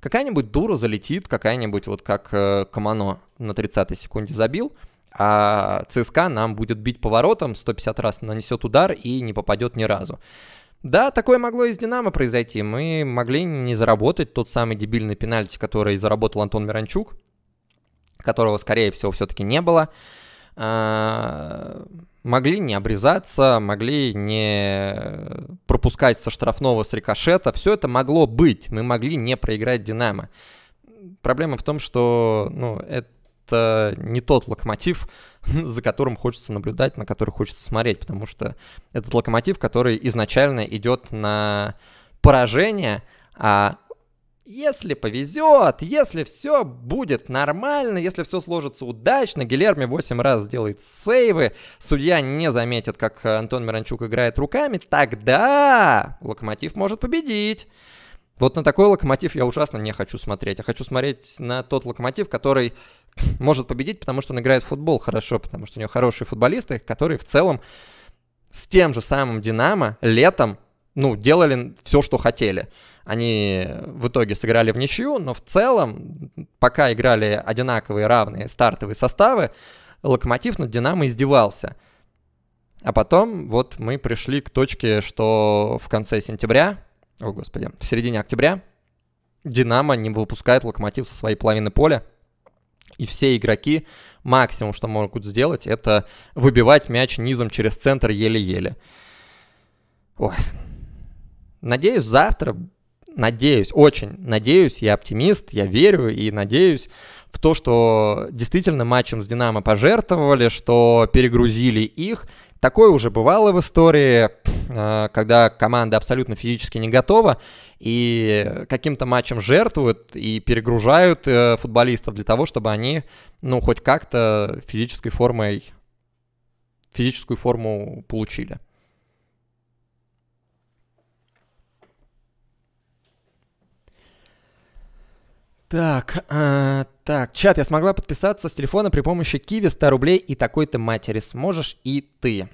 Какая-нибудь дура залетит, какая-нибудь вот как э, Камано на 30-й секунде забил – а ЦСКА нам будет бить поворотом, 150 раз нанесет удар и не попадет ни разу. Да, такое могло из «Динамо» произойти. Мы могли не заработать тот самый дебильный пенальти, который заработал Антон Миранчук, которого, скорее всего, все-таки не было. А, могли не обрезаться, могли не пропускать со штрафного, с рикошета. Все это могло быть. Мы могли не проиграть «Динамо». Проблема в том, что ну, это это не тот локомотив, за которым хочется наблюдать, на который хочется смотреть, потому что этот локомотив, который изначально идет на поражение, а если повезет, если все будет нормально, если все сложится удачно, Гилерми 8 раз сделает сейвы, судья не заметит, как Антон Миранчук играет руками, тогда Локомотив может победить. Вот на такой локомотив я ужасно не хочу смотреть. Я хочу смотреть на тот локомотив, который может победить, потому что он играет в футбол хорошо, потому что у него хорошие футболисты, которые в целом с тем же самым «Динамо» летом, ну, делали все, что хотели. Они в итоге сыграли в ничью, но в целом, пока играли одинаковые равные стартовые составы, Локомотив над Динамо издевался. А потом вот мы пришли к точке, что в конце сентября о господи, в середине октября Динамо не выпускает Локомотив со своей половины поля. И все игроки максимум, что могут сделать, это выбивать мяч низом через центр еле-еле. Ой. Надеюсь, завтра, надеюсь, очень надеюсь, я оптимист, я верю и надеюсь в то, что действительно матчем с Динамо пожертвовали, что перегрузили их – Такое уже бывало в истории, э, когда команда абсолютно физически не готова и каким-то матчем жертвуют и перегружают э, футболистов для того, чтобы они, ну, хоть как-то физической формой, физическую форму получили. Так, э, так, чат, я смогла подписаться с телефона при помощи Киви 100 рублей и такой-то матери. Сможешь и ты.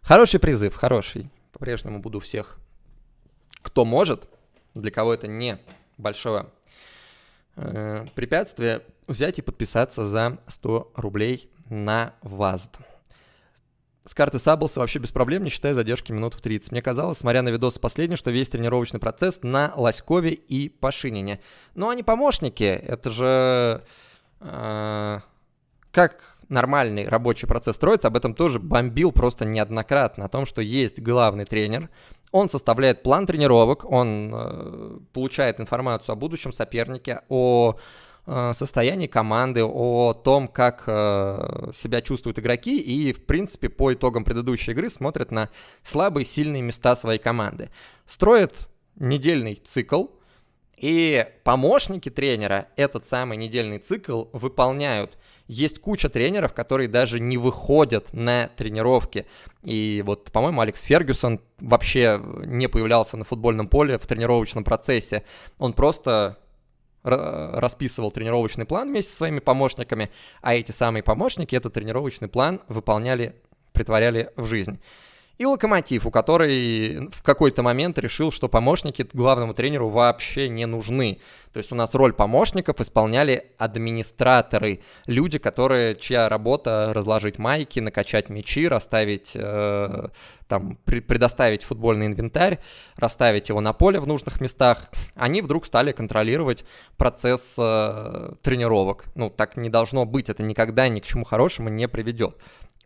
Хороший призыв, хороший. По-прежнему буду всех, кто может, для кого это не большое э, препятствие, взять и подписаться за 100 рублей на ВАЗД. С карты Саблса вообще без проблем, не считая задержки минут в 30. Мне казалось, смотря на видос последний, что весь тренировочный процесс на Лоськове и Пашинине. Но ну, они а помощники, это же... Э, как нормальный рабочий процесс строится, об этом тоже бомбил просто неоднократно, о том, что есть главный тренер, он составляет план тренировок, он э, получает информацию о будущем сопернике, о Э, состоянии команды, о том, как э, себя чувствуют игроки и, в принципе, по итогам предыдущей игры смотрят на слабые, сильные места своей команды. Строят недельный цикл, и помощники тренера этот самый недельный цикл выполняют. Есть куча тренеров, которые даже не выходят на тренировки. И вот, по-моему, Алекс Фергюсон вообще не появлялся на футбольном поле в тренировочном процессе. Он просто расписывал тренировочный план вместе со своими помощниками, а эти самые помощники этот тренировочный план выполняли, притворяли в жизнь и Локомотив, у которой в какой-то момент решил, что помощники главному тренеру вообще не нужны. То есть у нас роль помощников исполняли администраторы, люди, которые, чья работа разложить майки, накачать мячи, расставить, э, там, при, предоставить футбольный инвентарь, расставить его на поле в нужных местах. Они вдруг стали контролировать процесс э, тренировок. Ну, так не должно быть, это никогда ни к чему хорошему не приведет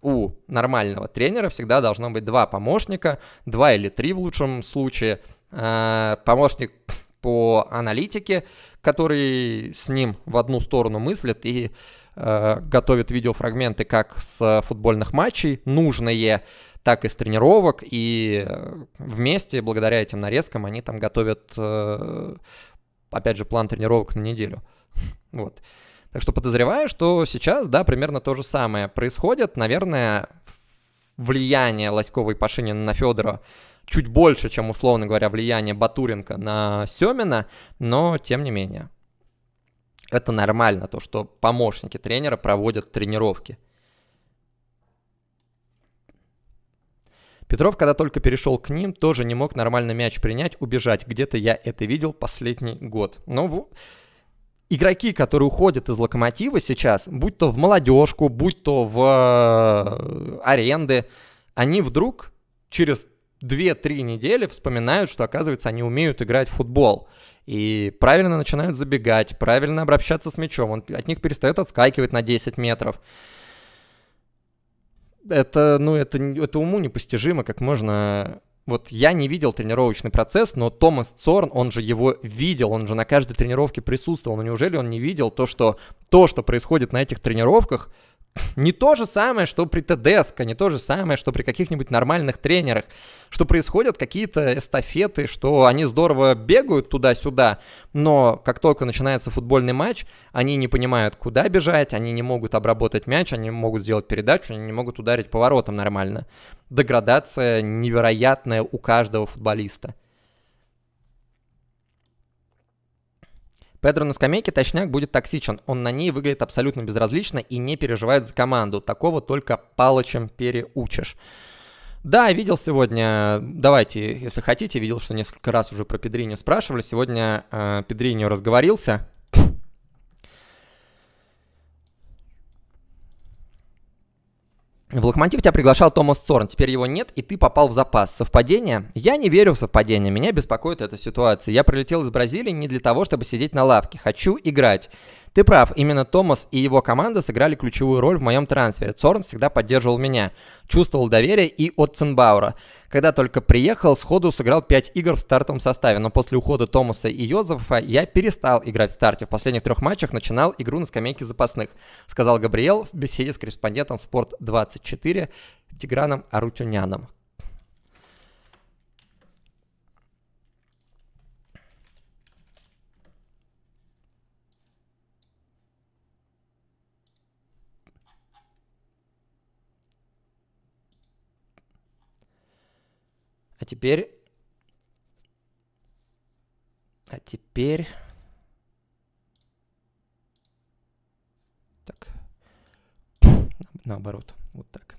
у нормального тренера всегда должно быть два помощника, два или три в лучшем случае, э, помощник по аналитике, который с ним в одну сторону мыслит и э, готовит видеофрагменты как с футбольных матчей, нужные, так и с тренировок, и э, вместе, благодаря этим нарезкам, они там готовят, э, опять же, план тренировок на неделю. Вот. Так что подозреваю, что сейчас, да, примерно то же самое происходит. Наверное, влияние Лоськова и Пашинина на Федора чуть больше, чем, условно говоря, влияние Батуренко на Семина, но тем не менее. Это нормально, то, что помощники тренера проводят тренировки. Петров, когда только перешел к ним, тоже не мог нормально мяч принять, убежать. Где-то я это видел последний год. Но ну, игроки, которые уходят из Локомотива сейчас, будь то в молодежку, будь то в э, аренды, они вдруг через 2-3 недели вспоминают, что, оказывается, они умеют играть в футбол. И правильно начинают забегать, правильно обращаться с мячом. Он от них перестает отскакивать на 10 метров. Это, ну, это, это уму непостижимо, как можно вот я не видел тренировочный процесс, но Томас Цорн, он же его видел, он же на каждой тренировке присутствовал. Но неужели он не видел то, что то, что происходит на этих тренировках, не то же самое, что при ТДСК, не то же самое, что при каких-нибудь нормальных тренерах, что происходят какие-то эстафеты, что они здорово бегают туда-сюда, но как только начинается футбольный матч, они не понимают, куда бежать, они не могут обработать мяч, они не могут сделать передачу, они не могут ударить поворотом нормально. Деградация невероятная у каждого футболиста. Педро на скамейке точняк будет токсичен. Он на ней выглядит абсолютно безразлично и не переживает за команду. Такого только палочем переучишь. Да, видел сегодня, давайте, если хотите, видел, что несколько раз уже про Педриню спрашивали. Сегодня э, Педриню разговорился, В «Локомотив» тебя приглашал Томас Сорн, теперь его нет, и ты попал в запас. Совпадение? Я не верю в совпадение, меня беспокоит эта ситуация. Я прилетел из Бразилии не для того, чтобы сидеть на лавке. Хочу играть. Ты прав, именно Томас и его команда сыграли ключевую роль в моем трансфере. Цорн всегда поддерживал меня, чувствовал доверие и от Ценбаура. Когда только приехал, сходу сыграл 5 игр в стартовом составе, но после ухода Томаса и Йозефа я перестал играть в старте. В последних трех матчах начинал игру на скамейке запасных, сказал Габриэл в беседе с корреспондентом Спорт 24 Тиграном Арутюняном. А теперь... А теперь... Так. Наоборот. Вот так.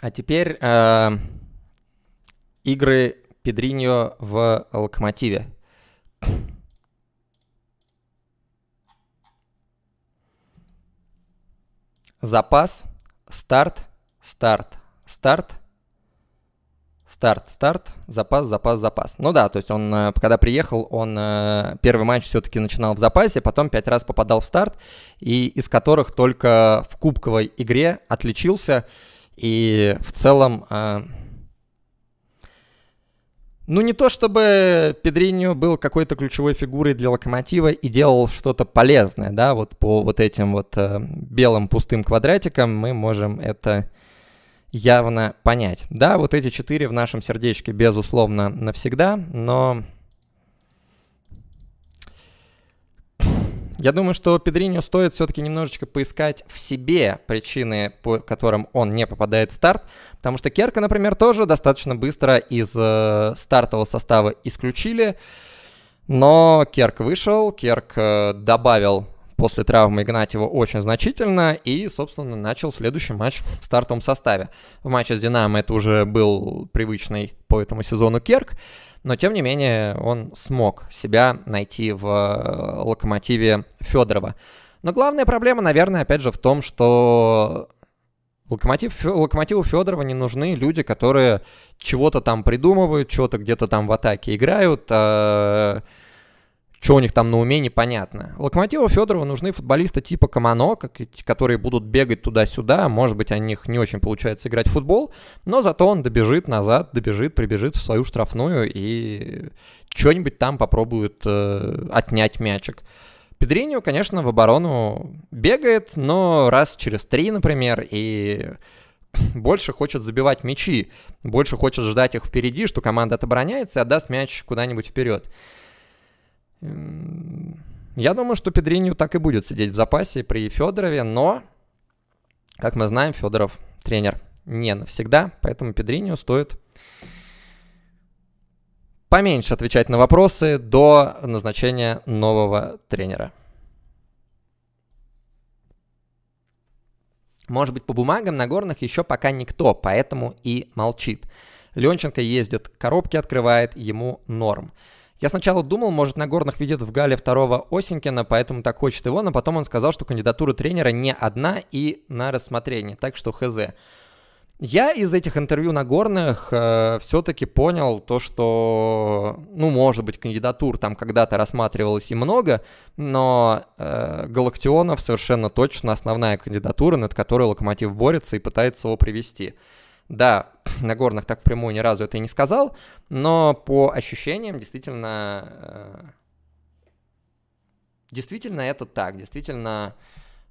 А теперь э, игры Педриньо в Локомотиве. Запас – Старт, старт, старт. Старт, старт, запас, запас, запас. Ну да, то есть он, э, когда приехал, он э, первый матч все-таки начинал в запасе, потом пять раз попадал в старт, и из которых только в кубковой игре отличился. И в целом э, ну, не то чтобы Педриньо был какой-то ключевой фигурой для Локомотива и делал что-то полезное, да, вот по вот этим вот э, белым пустым квадратикам мы можем это явно понять. Да, вот эти четыре в нашем сердечке, безусловно, навсегда, но Я думаю, что Педриню стоит все-таки немножечко поискать в себе причины, по которым он не попадает в старт, потому что Керка, например, тоже достаточно быстро из э, стартового состава исключили, но Керк вышел, Керк э, добавил после травмы Игнатьева очень значительно и, собственно, начал следующий матч в стартовом составе. В матче с «Динамо» это уже был привычный по этому сезону Керк, но, тем не менее, он смог себя найти в э, локомотиве Федорова. Но главная проблема, наверное, опять же в том, что Локомотив, локомотиву Федорова не нужны люди, которые чего-то там придумывают, чего-то где-то там в атаке играют. А что у них там на уме, непонятно. Локомотиву Федорова нужны футболисты типа Камано, которые будут бегать туда-сюда. Может быть, у них не очень получается играть в футбол, но зато он добежит назад, добежит, прибежит в свою штрафную и что-нибудь там попробует э, отнять мячик. Педринью, конечно, в оборону бегает, но раз через три, например, и больше хочет забивать мячи, больше хочет ждать их впереди, что команда отобороняется и отдаст мяч куда-нибудь вперед. Я думаю, что Педринью так и будет сидеть в запасе при Федорове, но, как мы знаем, Федоров тренер не навсегда, поэтому Педринью стоит поменьше отвечать на вопросы до назначения нового тренера. Может быть, по бумагам на горных еще пока никто, поэтому и молчит. Ленченко ездит, коробки открывает, ему норм. Я сначала думал, может, Нагорных видит в Гале второго Осенькина, поэтому так хочет его, но потом он сказал, что кандидатура тренера не одна и на рассмотрение, так что хз. Я из этих интервью Нагорных э, все-таки понял то, что, ну, может быть, кандидатур там когда-то рассматривалось и много, но э, Галактионов совершенно точно основная кандидатура, над которой Локомотив борется и пытается его привести. Да, на Нагорных так впрямую ни разу это и не сказал, но по ощущениям действительно... Э, действительно это так, действительно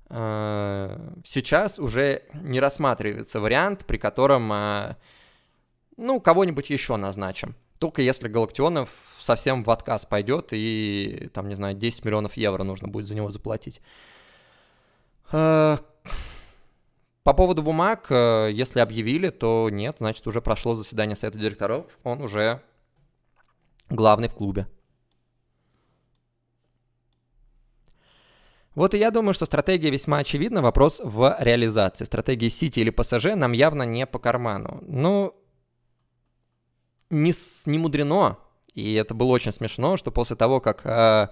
э, сейчас уже не рассматривается вариант, при котором, э, ну, кого-нибудь еще назначим. Только если Галактионов совсем в отказ пойдет и, там, не знаю, 10 миллионов евро нужно будет за него заплатить. По поводу бумаг, э, если объявили, то нет, значит, уже прошло заседание совета директоров, он уже главный в клубе. Вот и я думаю, что стратегия весьма очевидна, вопрос в реализации. Стратегии Сити или ПСЖ нам явно не по карману. Ну, не, с, не мудрено, и это было очень смешно, что после того, как э,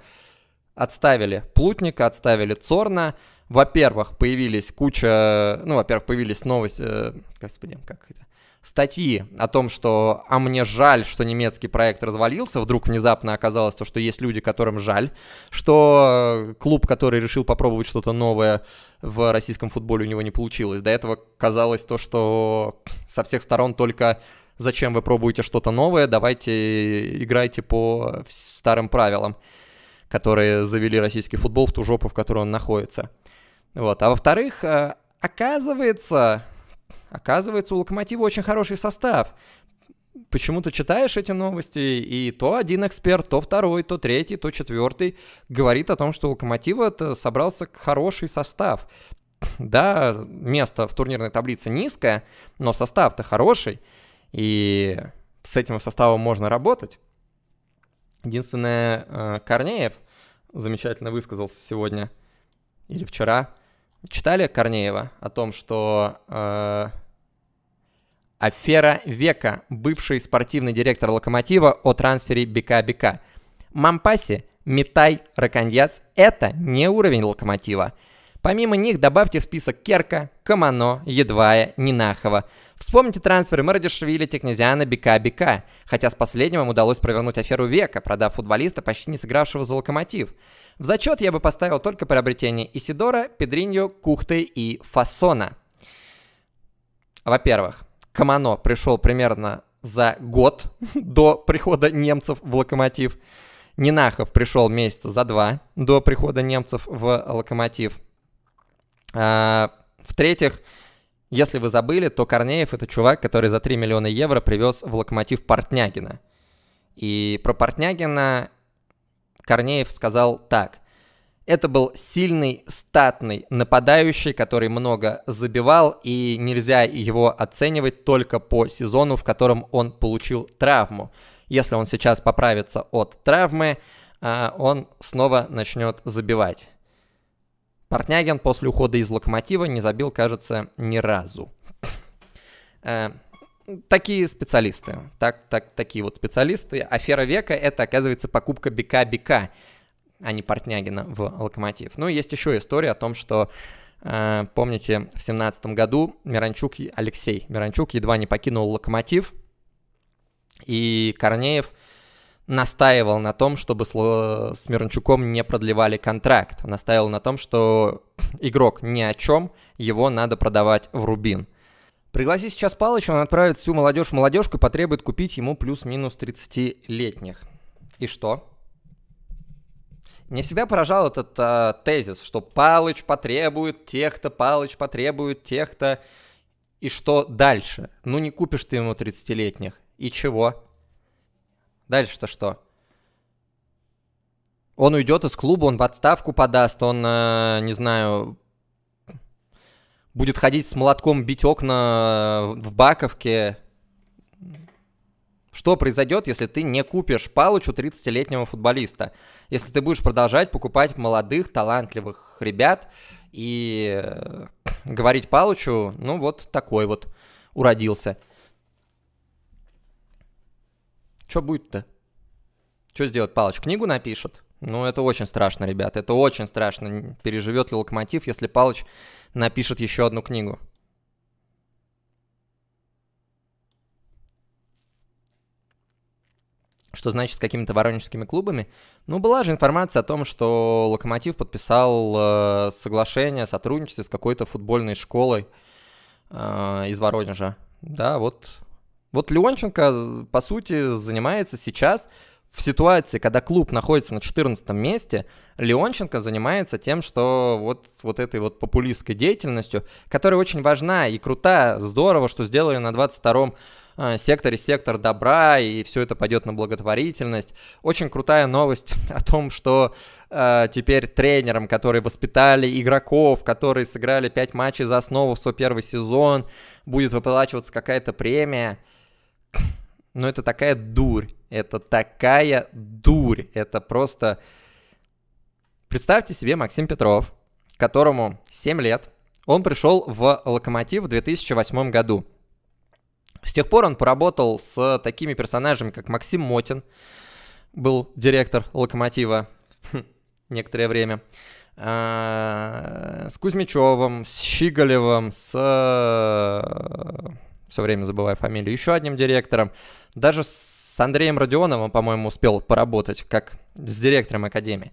отставили Плутника, отставили Цорна, во-первых, появились куча, ну, во-первых, появились новости, э, господи, как это, статьи о том, что «а мне жаль, что немецкий проект развалился», вдруг внезапно оказалось то, что есть люди, которым жаль, что э, клуб, который решил попробовать что-то новое в российском футболе, у него не получилось. До этого казалось то, что со всех сторон только «зачем вы пробуете что-то новое, давайте играйте по старым правилам» которые завели российский футбол в ту жопу, в которой он находится. Вот. А во-вторых, э, оказывается, оказывается, у Локомотива очень хороший состав. Почему-то читаешь эти новости, и то один эксперт, то второй, то третий, то четвертый говорит о том, что у Локомотива собрался хороший состав. Да, место в турнирной таблице низкое, но состав-то хороший, и с этим составом можно работать. Единственное, э, Корнеев замечательно высказался сегодня или вчера – Читали Корнеева о том, что э, афера века, бывший спортивный директор «Локомотива» о трансфере БК-БК. Мампаси, Митай, Раконьяц – это не уровень «Локомотива». Помимо них добавьте в список Керка, Камано, Едвая, Нинахова. Вспомните трансферы Мардишвили, Технезиана, Бика, Бика. Хотя с последним им удалось провернуть аферу века, продав футболиста, почти не сыгравшего за локомотив. В зачет я бы поставил только приобретение Исидора, Педриньо, Кухты и Фасона. Во-первых, Камано пришел примерно за год до прихода немцев в Локомотив. Нинахов пришел месяца за два до прихода немцев в Локомотив. А, В-третьих, если вы забыли, то Корнеев — это чувак, который за 3 миллиона евро привез в Локомотив Портнягина. И про Портнягина Корнеев сказал так. Это был сильный, статный нападающий, который много забивал, и нельзя его оценивать только по сезону, в котором он получил травму. Если он сейчас поправится от травмы, а, он снова начнет забивать. Портнягин после ухода из Локомотива не забил, кажется, ни разу. Э, такие специалисты. Так, так, такие вот специалисты. Афера века — это, оказывается, покупка бика-бика, а не Портнягина в «Локомотив». Ну, есть еще история о том, что э, Помните, в семнадцатом году Миранчук, Алексей Миранчук едва не покинул «Локомотив», и Корнеев настаивал на том, чтобы с Мирончуком не продлевали контракт. Настаивал на том, что игрок ни о чем, его надо продавать в Рубин. Пригласи сейчас Палыча, он отправит всю молодежь в молодежку и потребует купить ему плюс-минус 30-летних. И что? Мне всегда поражал этот э, тезис, что Палыч потребует тех-то, Палыч потребует тех-то. И что дальше? Ну не купишь ты ему 30-летних. И чего? Дальше-то что? Он уйдет из клуба, он в отставку подаст, он, э, не знаю, будет ходить с молотком бить окна в Баковке. Что произойдет, если ты не купишь палочу 30-летнего футболиста? Если ты будешь продолжать покупать молодых, талантливых ребят и э, говорить палочу, ну вот такой вот уродился. Что будет-то? Что сделать Палыч? Книгу напишет? Ну, это очень страшно, ребят. Это очень страшно. Переживет ли Локомотив, если Палыч напишет еще одну книгу. Что значит с какими-то воронежскими клубами? Ну, была же информация о том, что Локомотив подписал э, соглашение о сотрудничестве с какой-то футбольной школой э, из Воронежа. Да, вот. Вот Леонченко, э, по сути, занимается сейчас в ситуации, когда клуб находится на 14 месте, Леонченко занимается тем, что вот, вот этой вот популистской деятельностью, которая очень важна и крутая, здорово, что сделали на 22-м э, секторе сектор добра, и все это пойдет на благотворительность. Очень крутая новость о том, что э, теперь тренерам, которые воспитали игроков, которые сыграли 5 матчей за основу в свой первый сезон, будет выплачиваться какая-то премия. Но это такая дурь. Это такая дурь. Это просто... Представьте себе Максим Петров, которому 7 лет. Он пришел в «Локомотив» в 2008 году. С тех пор он поработал с такими персонажами, как Максим Мотин, был директор «Локомотива» некоторое время, а, с Кузьмичевым, с Щиголевым, с э, все время забываю фамилию, еще одним директором. Даже с Андреем Родионовым, по-моему, успел поработать как с директором Академии.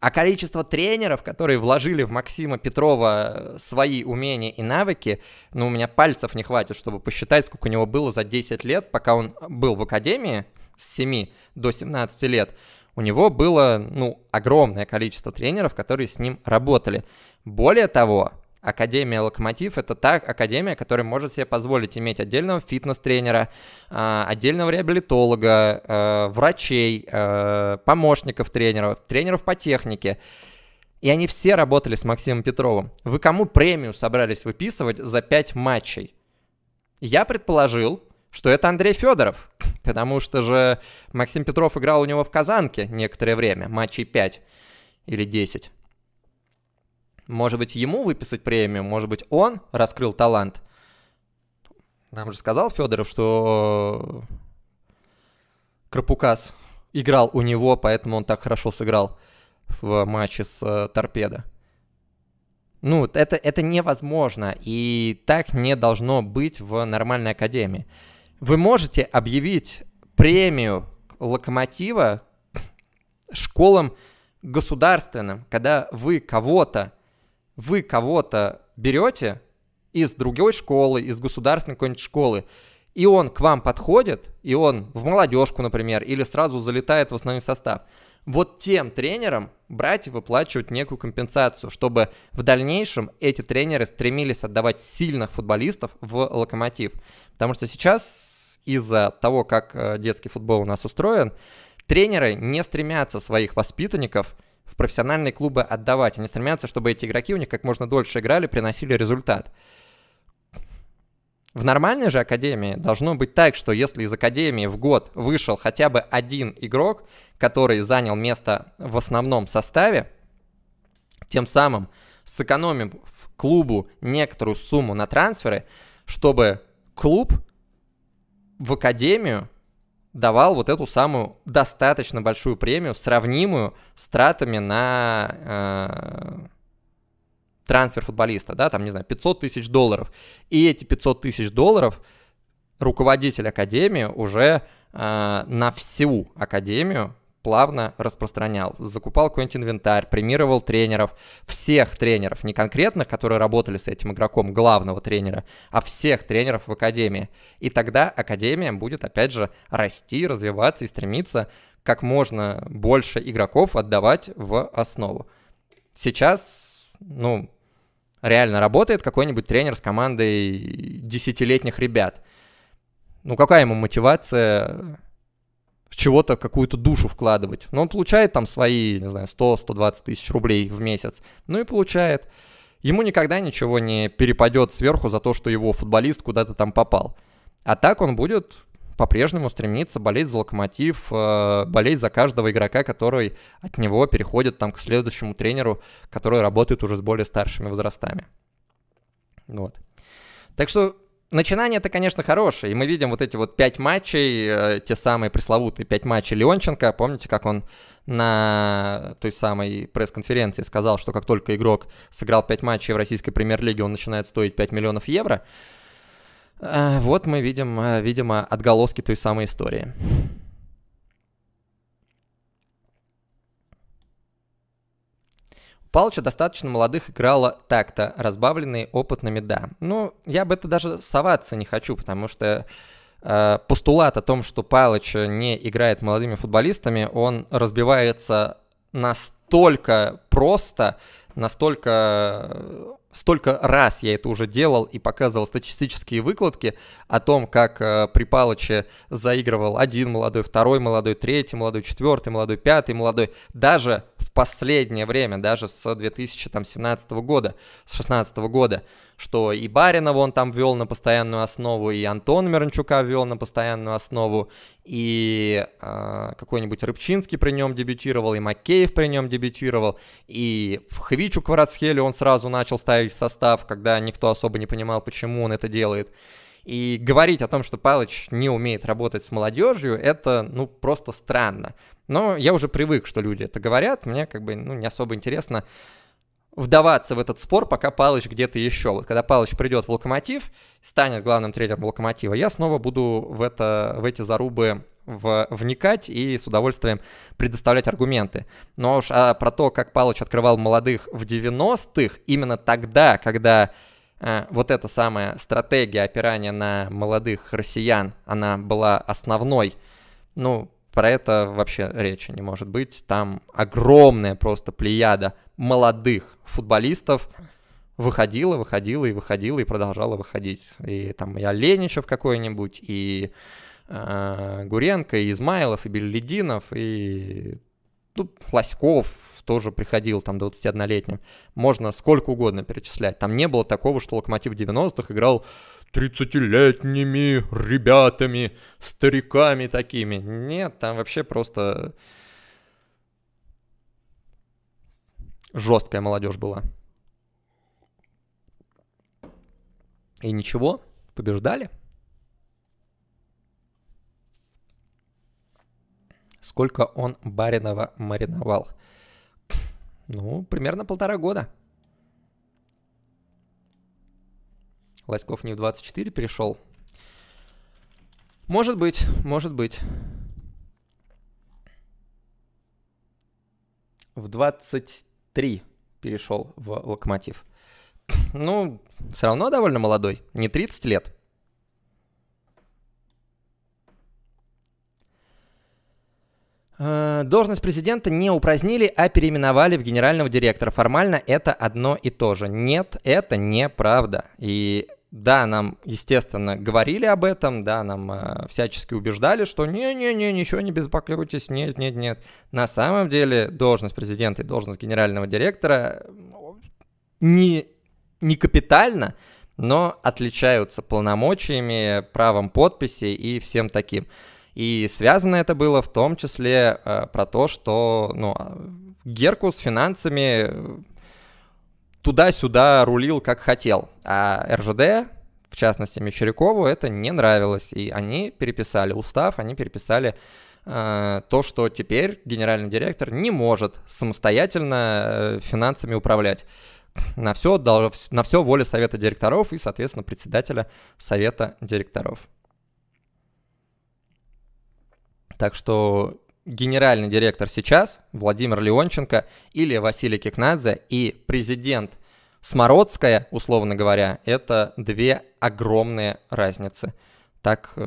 А количество тренеров, которые вложили в Максима Петрова э, свои умения и навыки, ну, у меня пальцев не хватит, чтобы посчитать, сколько у него было за 10 лет, пока он был в академии с 7 до 17 лет. У него было, ну, огромное количество тренеров, которые с ним работали. Более того, Академия Локомотив это та академия, которая может себе позволить иметь отдельного фитнес-тренера, а, отдельного реабилитолога, а, врачей, а, помощников тренеров, тренеров по технике. И они все работали с Максимом Петровым. Вы кому премию собрались выписывать за 5 матчей? Я предположил, что это Андрей Федоров, потому что же Максим Петров играл у него в Казанке некоторое время, матчей 5 или 10. Может быть, ему выписать премию, может быть, он раскрыл талант. Нам же сказал Федоров, что э, Крапукас играл у него, поэтому он так хорошо сыграл в матче с э, Торпедо. Ну, это, это невозможно, и так не должно быть в нормальной академии. Вы можете объявить премию Локомотива школам государственным, когда вы кого-то вы кого-то берете из другой школы, из государственной какой-нибудь школы, и он к вам подходит, и он в молодежку, например, или сразу залетает в основной состав, вот тем тренерам брать и выплачивать некую компенсацию, чтобы в дальнейшем эти тренеры стремились отдавать сильных футболистов в локомотив. Потому что сейчас из-за того, как э, детский футбол у нас устроен, тренеры не стремятся своих воспитанников – в профессиональные клубы отдавать. Они стремятся, чтобы эти игроки у них как можно дольше играли, приносили результат. В нормальной же академии должно быть так, что если из академии в год вышел хотя бы один игрок, который занял место в основном составе, тем самым сэкономим в клубу некоторую сумму на трансферы, чтобы клуб в академию давал вот эту самую достаточно большую премию, сравнимую с тратами на э, трансфер футболиста, да, там, не знаю, 500 тысяч долларов. И эти 500 тысяч долларов руководитель академии уже э, на всю академию плавно распространял. Закупал какой-нибудь инвентарь, премировал тренеров, всех тренеров, не конкретных, которые работали с этим игроком, главного тренера, а всех тренеров в академии. И тогда академия будет, опять же, расти, развиваться и стремиться как можно больше игроков отдавать в основу. Сейчас, ну, реально работает какой-нибудь тренер с командой десятилетних ребят. Ну, какая ему мотивация в чего-то какую-то душу вкладывать. Но он получает там свои, не знаю, 100-120 тысяч рублей в месяц. Ну и получает. Ему никогда ничего не перепадет сверху за то, что его футболист куда-то там попал. А так он будет по-прежнему стремиться болеть за локомотив, э, болеть за каждого игрока, который от него переходит там к следующему тренеру, который работает уже с более старшими возрастами. Вот. Так что начинание это, конечно, хорошее. И мы видим вот эти вот пять матчей, э, те самые пресловутые пять матчей Леонченко. Помните, как он на той самой пресс-конференции сказал, что как только игрок сыграл пять матчей в российской премьер-лиге, он начинает стоить 5 миллионов евро. Э, вот мы видим, э, видимо, отголоски той самой истории. Палча достаточно молодых играла так-то, разбавленные опытными, да. Ну, я бы это даже соваться не хочу, потому что э, постулат о том, что Палыч не играет молодыми футболистами, он разбивается настолько просто, настолько э, столько раз я это уже делал и показывал статистические выкладки о том, как э, при Палыче заигрывал один молодой, второй молодой, третий молодой, четвертый молодой, пятый молодой, даже в последнее время, даже с 2017 года, с 2016 года что и Баринова он там ввел на постоянную основу, и Антон Миранчука вел на постоянную основу, и э, какой-нибудь Рыбчинский при нем дебютировал, и Макеев при нем дебютировал, и в Хвичу Кварацхеле он сразу начал ставить в состав, когда никто особо не понимал, почему он это делает. И говорить о том, что Палыч не умеет работать с молодежью, это, ну, просто странно. Но я уже привык, что люди это говорят, мне как бы, ну, не особо интересно, вдаваться в этот спор, пока Палыч где-то еще. Вот когда Палыч придет в Локомотив, станет главным тренером Локомотива, я снова буду в, это, в эти зарубы в, вникать и с удовольствием предоставлять аргументы. Но уж а, про то, как Палыч открывал молодых в 90-х, именно тогда, когда э, вот эта самая стратегия опирания на молодых россиян, она была основной, ну, про это вообще речи не может быть. Там огромная просто плеяда молодых футболистов выходила, выходила и выходила и продолжала выходить. И там и Оленичев какой-нибудь, и э, Гуренко, и Измайлов, и Беллидинов, и тут Лоськов тоже приходил там 21-летним. Можно сколько угодно перечислять. Там не было такого, что Локомотив 90-х играл 30-летними ребятами, стариками такими. Нет, там вообще просто жесткая молодежь была. И ничего, побеждали. Сколько он Баринова мариновал? Ну, примерно полтора года. Лоськов не в 24 перешел. Может быть, может быть. В 20 3 перешел в Локомотив. Ну, все равно довольно молодой, не 30 лет. Э, должность президента не упразднили, а переименовали в генерального директора. Формально это одно и то же. Нет, это неправда. И да, нам, естественно, говорили об этом, да, нам э, всячески убеждали, что не-не-не, ничего не беспокойтесь, нет-нет-нет. На самом деле должность президента и должность генерального директора не, не капитально, но отличаются полномочиями, правом подписи и всем таким. И связано это было в том числе э, про то, что ну, а, Герку с финансами э, туда-сюда рулил как хотел. А РЖД, в частности Мещерякову, это не нравилось. И они переписали устав, они переписали э, то, что теперь генеральный директор не может самостоятельно э, финансами управлять. На все, на все воле совета директоров и, соответственно, председателя совета директоров. Так что генеральный директор сейчас Владимир Леонченко или Василий Кикнадзе и президент Смородская, условно говоря, это две огромные разницы. Так, э,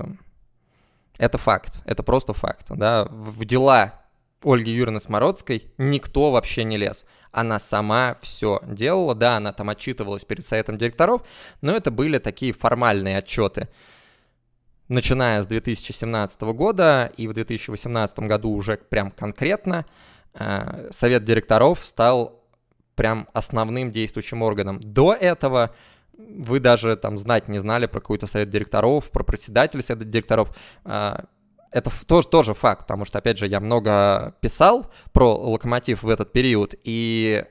это факт, это просто факт. Да? В дела Ольги Юрьевны Смородской никто вообще не лез. Она сама все делала, да, она там отчитывалась перед советом директоров, но это были такие формальные отчеты начиная с 2017 года и в 2018 году уже прям конкретно э, совет директоров стал прям основным действующим органом. До этого вы даже там знать не знали про какой-то совет директоров, про председателя совета директоров. Э, это тоже, тоже факт, потому что, опять же, я много писал про локомотив в этот период, и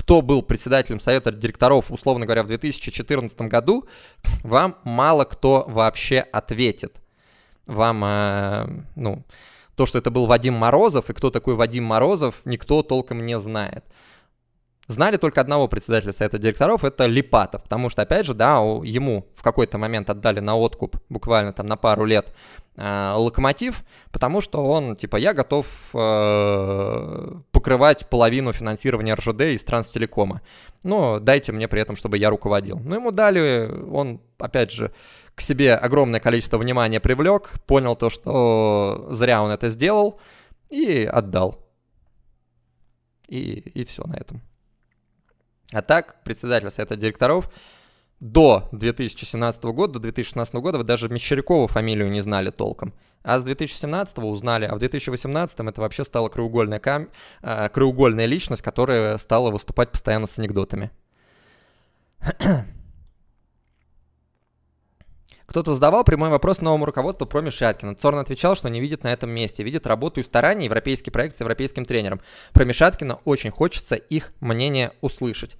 кто был председателем совета директоров, условно говоря, в 2014 году, вам мало кто вообще ответит. Вам, э, ну, то, что это был Вадим Морозов, и кто такой Вадим Морозов, никто толком не знает. Знали только одного председателя совета директоров, это Липатов, потому что, опять же, да, ему в какой-то момент отдали на откуп, буквально там на пару лет, э, локомотив, потому что он, типа, я готов э, покрывать половину финансирования РЖД из Транстелекома. Но дайте мне при этом, чтобы я руководил. Ну, ему дали, он, опять же, к себе огромное количество внимания привлек, понял то, что зря он это сделал, и отдал. И, и все на этом. А так, председатель совета директоров до 2017 года, до 2016 года вы даже Мещерякова фамилию не знали толком. А с 2017 узнали, а в 2018 это вообще стала краеугольная, кам... Э, краеугольная личность, которая стала выступать постоянно с анекдотами. Кто-то задавал прямой вопрос новому руководству про Мишаткина. Цорн отвечал, что не видит на этом месте. Видит работу и старания, европейский проект с европейским тренером. Про Мишаткина очень хочется их мнение услышать.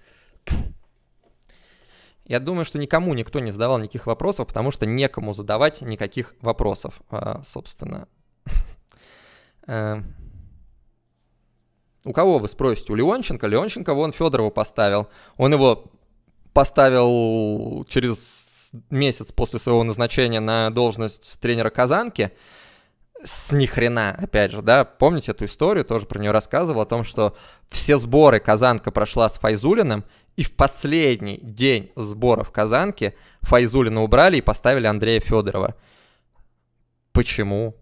Я думаю, что никому никто не задавал никаких вопросов, потому что некому задавать никаких вопросов, а, собственно. Эм. У кого вы спросите? У Леонченко? Леонченко вон Федорова поставил. Он его поставил через месяц после своего назначения на должность тренера Казанки. С нихрена, опять же, да, помните эту историю, тоже про нее рассказывал, о том, что все сборы Казанка прошла с Файзулиным, и в последний день сбора в Казанке Файзулина убрали и поставили Андрея Федорова. Почему?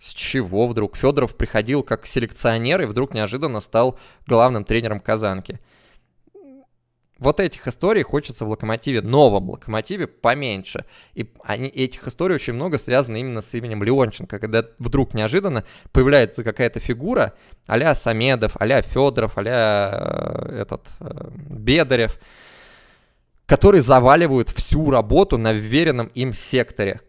С чего вдруг? Федоров приходил как селекционер и вдруг неожиданно стал главным тренером Казанки вот этих историй хочется в локомотиве, новом локомотиве, поменьше. И они, этих историй очень много связано именно с именем Леонченко, когда вдруг неожиданно появляется какая-то фигура а-ля Самедов, а-ля Федоров, а-ля э, этот э, Бедарев, которые заваливают всю работу на вверенном им секторе.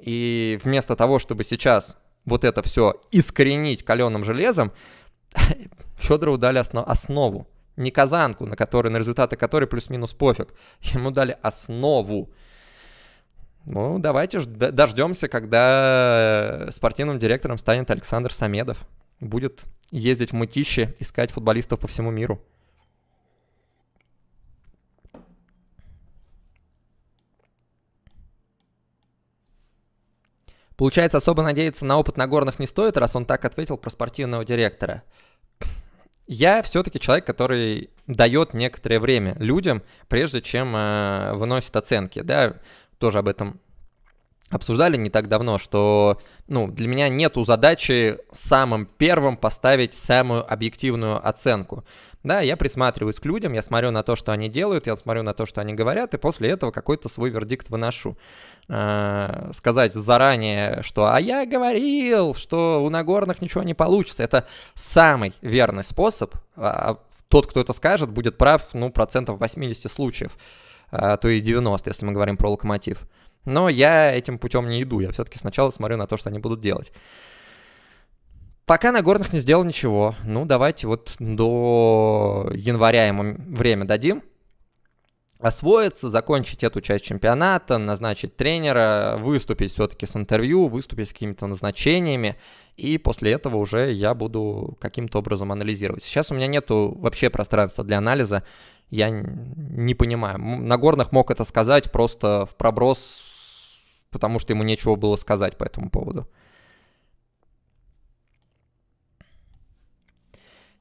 И вместо того, чтобы сейчас вот это все искоренить каленым железом, Федорову дали основ- основу не казанку, на, которой, на результаты которой плюс-минус пофиг. Ему дали основу. Ну, давайте ж дождемся, когда э, спортивным директором станет Александр Самедов. Будет ездить в мытище, искать футболистов по всему миру. Получается, особо надеяться на опыт Нагорных не стоит, раз он так ответил про спортивного директора. Я все-таки человек, который дает некоторое время людям, прежде чем э, выносит оценки. Да, тоже об этом обсуждали не так давно, что ну, для меня нету задачи самым первым поставить самую объективную оценку. Да, я присматриваюсь к людям, я смотрю на то, что они делают, я смотрю на то, что они говорят, и после этого какой-то свой вердикт выношу. Э-э- а, сказать заранее, что «а я говорил, что у Нагорных ничего не получится», это самый верный способ. А, а тот, кто это скажет, будет прав, ну, процентов 80 случаев, а, то и 90, если мы говорим про локомотив. Но я этим путем не иду, я все-таки сначала смотрю на то, что они будут делать. Пока на горных не сделал ничего. Ну, давайте вот до января ему время дадим. Освоиться, закончить эту часть чемпионата, назначить тренера, выступить все-таки с интервью, выступить с какими-то назначениями. И после этого уже я буду каким-то образом анализировать. Сейчас у меня нету вообще пространства для анализа. Я не понимаю. На горных мог это сказать просто в проброс потому что ему нечего было сказать по этому поводу.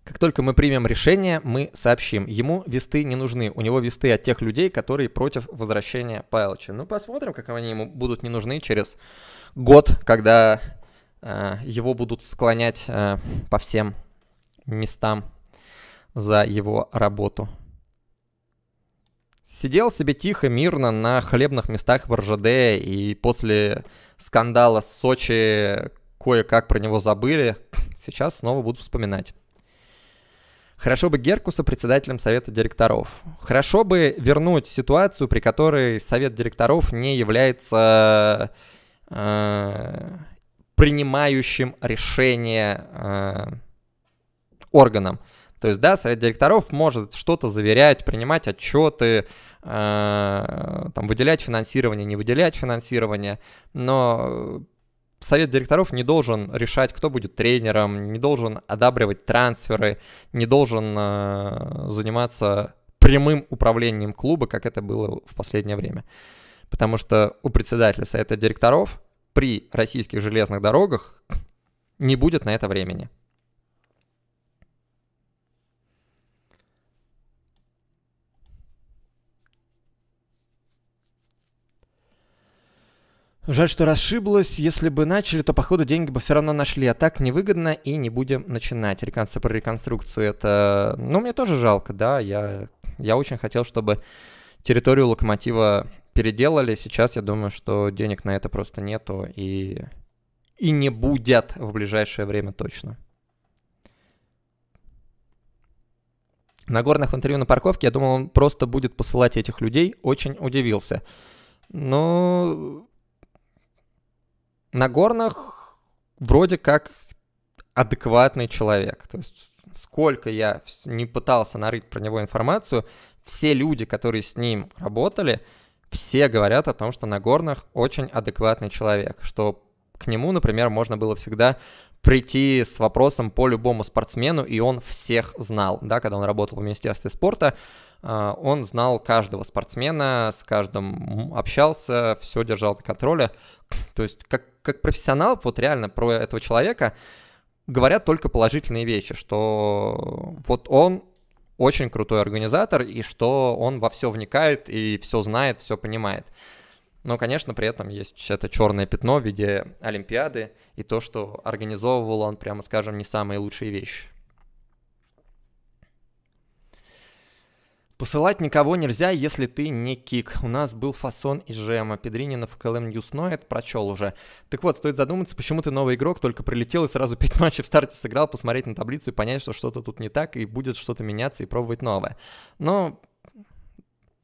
Как только мы примем решение, мы сообщим. Ему весты не нужны. У него весты от тех людей, которые против возвращения Пайлоча. Ну, посмотрим, как они ему будут не нужны через год, когда э, его будут склонять э, по всем местам за его работу. Сидел себе тихо, мирно на хлебных местах в РЖД, и после скандала с Сочи кое-как про него забыли. Сейчас снова буду вспоминать. Хорошо бы Геркуса председателем совета директоров. Хорошо бы вернуть ситуацию, при которой совет директоров не является э, принимающим решение э, органом. То есть, да, совет директоров может что-то заверять, принимать отчеты, э, там, выделять финансирование, не выделять финансирование, но совет директоров не должен решать, кто будет тренером, не должен одабривать трансферы, не должен э, заниматься прямым управлением клуба, как это было в последнее время. Потому что у председателя совета директоров при российских железных дорогах не будет на это времени. Жаль, что расшиблась. Если бы начали, то, походу, деньги бы все равно нашли. А так невыгодно и не будем начинать. Реконструкция про реконструкцию это... Ну, мне тоже жалко, да. Я, я очень хотел, чтобы территорию локомотива переделали. Сейчас я думаю, что денег на это просто нету и, и не будет в ближайшее время точно. На горных интервью на парковке, я думал, он просто будет посылать этих людей. Очень удивился. Но на Нагорных вроде как адекватный человек. То есть сколько я не пытался нарыть про него информацию, все люди, которые с ним работали, все говорят о том, что на Нагорных очень адекватный человек, что к нему, например, можно было всегда прийти с вопросом по любому спортсмену, и он всех знал, да, когда он работал в Министерстве спорта, э, он знал каждого спортсмена, с каждым общался, все держал на контроле, то есть как как профессионал, вот реально про этого человека говорят только положительные вещи, что вот он очень крутой организатор, и что он во все вникает, и все знает, все понимает. Но, конечно, при этом есть это черное пятно в виде Олимпиады и то, что организовывал он, прямо скажем, не самые лучшие вещи. Посылать никого нельзя, если ты не кик. У нас был фасон и жема. Педринина в КЛМ News Ноет прочел уже. Так вот, стоит задуматься, почему ты новый игрок, только прилетел и сразу пять матчей в старте сыграл, посмотреть на таблицу и понять, что что-то тут не так, и будет что-то меняться и пробовать новое. Но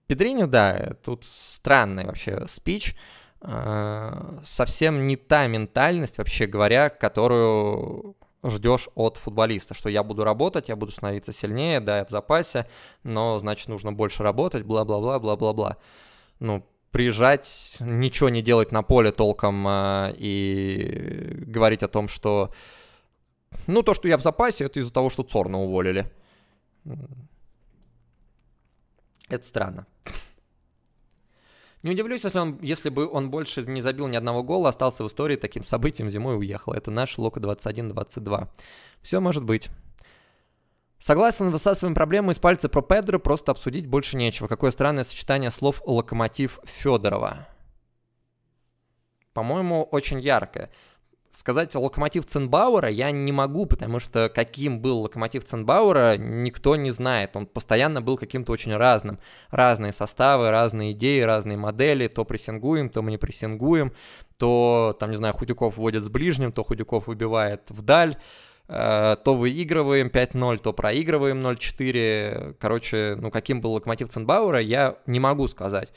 Педриню, да, тут странный вообще спич. А, совсем не та ментальность, вообще говоря, которую ждешь от футболиста, что я буду работать, я буду становиться сильнее, да, я в запасе, но, значит, нужно больше работать, бла-бла-бла, бла-бла-бла. Ну, приезжать, ничего не делать на поле толком а, и говорить о том, что, ну, то, что я в запасе, это из-за того, что Цорна уволили. Это странно. Не удивлюсь, если, он, если бы он больше не забил ни одного гола, остался в истории таким событием зимой уехал. Это наш Лока 21-22. Все может быть. Согласен, высасываем проблему из пальца про Педро, просто обсудить больше нечего. Какое странное сочетание слов «Локомотив Федорова». По-моему, очень яркое сказать локомотив Ценбауэра я не могу, потому что каким был локомотив Ценбауэра, никто не знает. Он постоянно был каким-то очень разным. Разные составы, разные идеи, разные модели. То прессингуем, то мы не прессингуем, то, там, не знаю, Худяков вводит с ближним, то Худяков выбивает вдаль э, то выигрываем 5-0, то проигрываем 0-4. Короче, ну каким был локомотив Ценбаура я не могу сказать.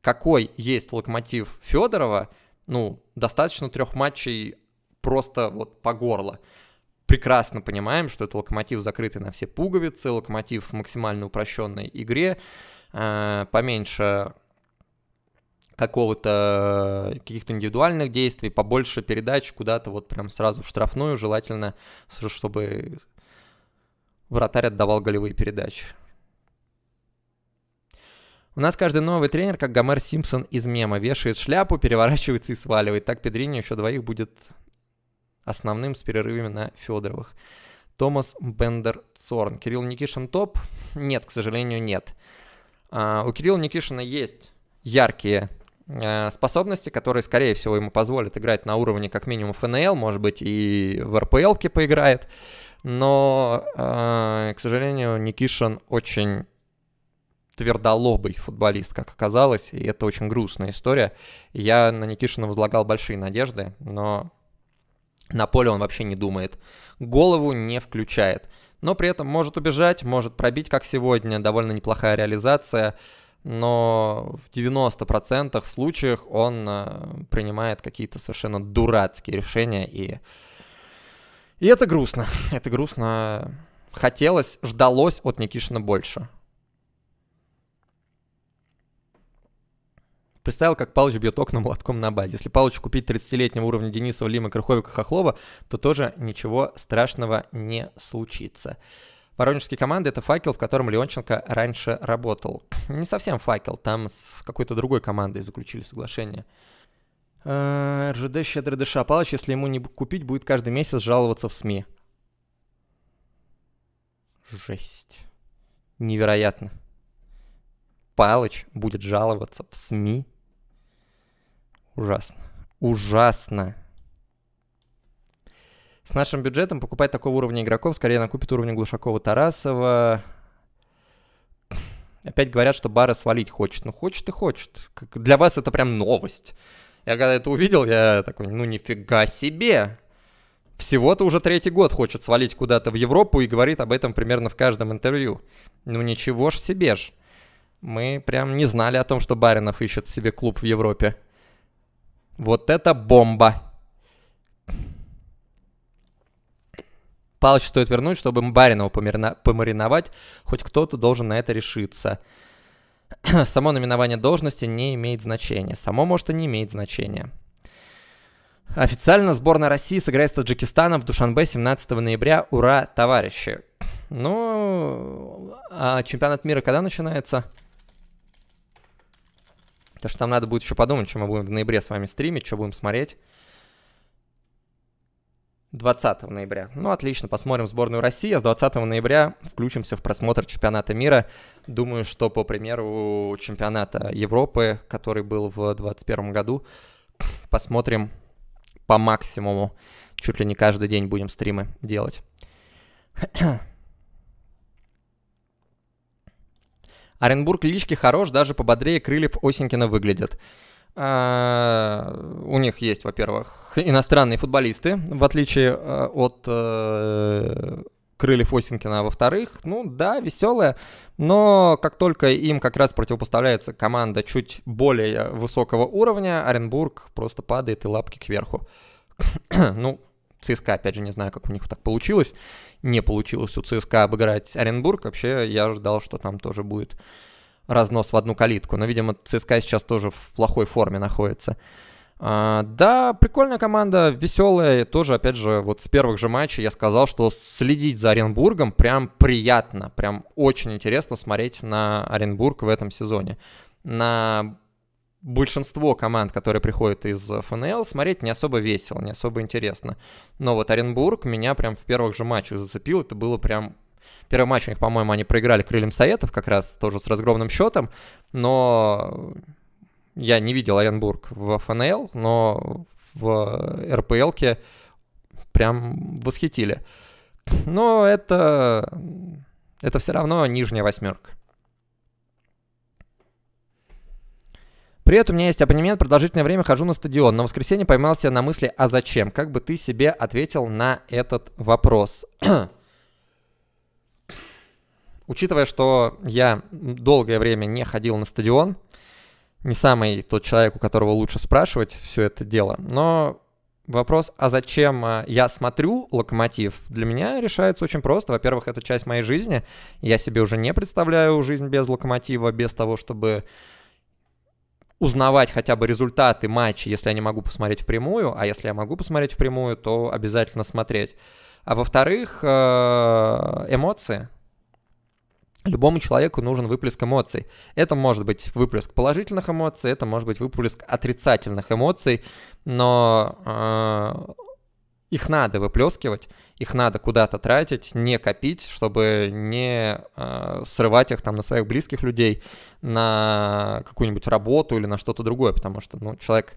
Какой есть локомотив Федорова, ну, достаточно трех матчей просто вот по горло. Прекрасно понимаем, что это локомотив закрытый на все пуговицы, локомотив в максимально упрощенной игре, э, поменьше какого-то э, каких-то индивидуальных действий, побольше передач куда-то вот прям сразу в штрафную, желательно, чтобы вратарь отдавал голевые передачи. У нас каждый новый тренер, как Гомер Симпсон из мема, вешает шляпу, переворачивается и сваливает. Так Педрини еще двоих будет основным с перерывами на Федоровых. Томас Бендер Цорн. Кирилл Никишин топ? Нет, к сожалению, нет. А, у Кирилла Никишина есть яркие э, способности, которые, скорее всего, ему позволят играть на уровне как минимум ФНЛ, может быть, и в РПЛке поиграет. Но, э, к сожалению, Никишин очень твердолобый футболист, как оказалось, и это очень грустная история. Я на Никишина возлагал большие надежды, но на поле он вообще не думает. Голову не включает. Но при этом может убежать, может пробить, как сегодня. Довольно неплохая реализация. Но в 90% случаях он э, принимает какие-то совершенно дурацкие решения. И, и это грустно. Это грустно. Хотелось, ждалось от Никишина больше. Представил, как Палыч бьет окна молотком на базе. Если Палыч купить 30-летнего уровня Денисова, Лима, Крыховика, Хохлова, то тоже ничего страшного не случится. Воронежские команды — это факел, в котором Леонченко раньше работал. Не совсем факел, там с какой-то другой командой заключили соглашение. Э, РЖД щедро дыша. Палыч, если ему не купить, будет каждый месяц жаловаться в СМИ. Жесть. Невероятно. Палыч будет жаловаться в СМИ Ужасно. Ужасно. С нашим бюджетом покупать такого уровня игроков скорее накупит уровень Глушакова-Тарасова. Опять говорят, что Бара свалить хочет. Ну, хочет и хочет. Для вас это прям новость. Я когда это увидел, я такой, ну нифига себе. Всего-то уже третий год хочет свалить куда-то в Европу и говорит об этом примерно в каждом интервью. Ну ничего ж себе ж. Мы прям не знали о том, что Баринов ищет себе клуб в Европе. Вот это бомба. Палыч стоит вернуть, чтобы Баринова помирна... помариновать. Хоть кто-то должен на это решиться. Само номинование должности не имеет значения. Само, может, и не имеет значения. Официально сборная России сыграет с Таджикистаном в Душанбе 17 ноября. Ура, товарищи! Ну, а чемпионат мира когда начинается? Потому что там надо будет еще подумать, что мы будем в ноябре с вами стримить, что будем смотреть. 20 ноября. Ну, отлично, посмотрим сборную России. А с 20 ноября включимся в просмотр чемпионата мира. Думаю, что по примеру чемпионата Европы, который был в 2021 году, посмотрим по максимуму. Чуть ли не каждый день будем стримы делать. Оренбург лички хорош, даже пободрее крыльев Осенькина выглядят. Uh, у них есть, во-первых, иностранные футболисты, в отличие э, от uh, Крыльев Осенькина, а во-вторых, ну да, веселая, но как только им как раз противопоставляется команда чуть более высокого уровня, Оренбург просто падает и лапки кверху. ну, ЦСКА, опять же, не знаю, как у них так получилось. Не получилось у ЦСКА обыграть Оренбург. Вообще, я ожидал, что там тоже будет разнос в одну калитку. Но, видимо, ЦСКА сейчас тоже в плохой форме находится. А, да, прикольная команда, веселая. Тоже, опять же, вот с первых же матчей я сказал, что следить за Оренбургом прям приятно. Прям очень интересно смотреть на Оренбург в этом сезоне. На большинство команд, которые приходят из э, ФНЛ, смотреть не особо весело, не особо интересно. Но вот Оренбург меня прям в первых же матчах зацепил, это было прям... Первый матч у них, по-моему, они проиграли Крыльям Советов, как раз тоже с разгромным счетом, но я не видел Оренбург в ФНЛ, но в э, РПЛке прям восхитили. Но это, это все равно нижняя восьмерка. Привет, у меня есть абонемент, продолжительное время хожу на стадион. На воскресенье поймал себя на мысли, а зачем? Как бы ты себе ответил на этот вопрос? Учитывая, что я долгое время не ходил на стадион, не самый тот человек, у которого лучше спрашивать все это дело, но вопрос, а зачем а, я смотрю «Локомотив», для меня решается очень просто. Во-первых, это часть моей жизни. Я себе уже не представляю жизнь без «Локомотива», без того, чтобы узнавать хотя бы результаты матча, если я не могу посмотреть впрямую, а если я могу посмотреть впрямую, то обязательно смотреть. А во-вторых, э, эмоции. Любому человеку нужен выплеск эмоций. Это может быть выплеск положительных эмоций, это может быть выплеск отрицательных эмоций, но э, их надо выплескивать, их надо куда-то тратить, не копить, чтобы не э, срывать их там на своих близких людей, на какую-нибудь работу или на что-то другое, потому что, ну, человек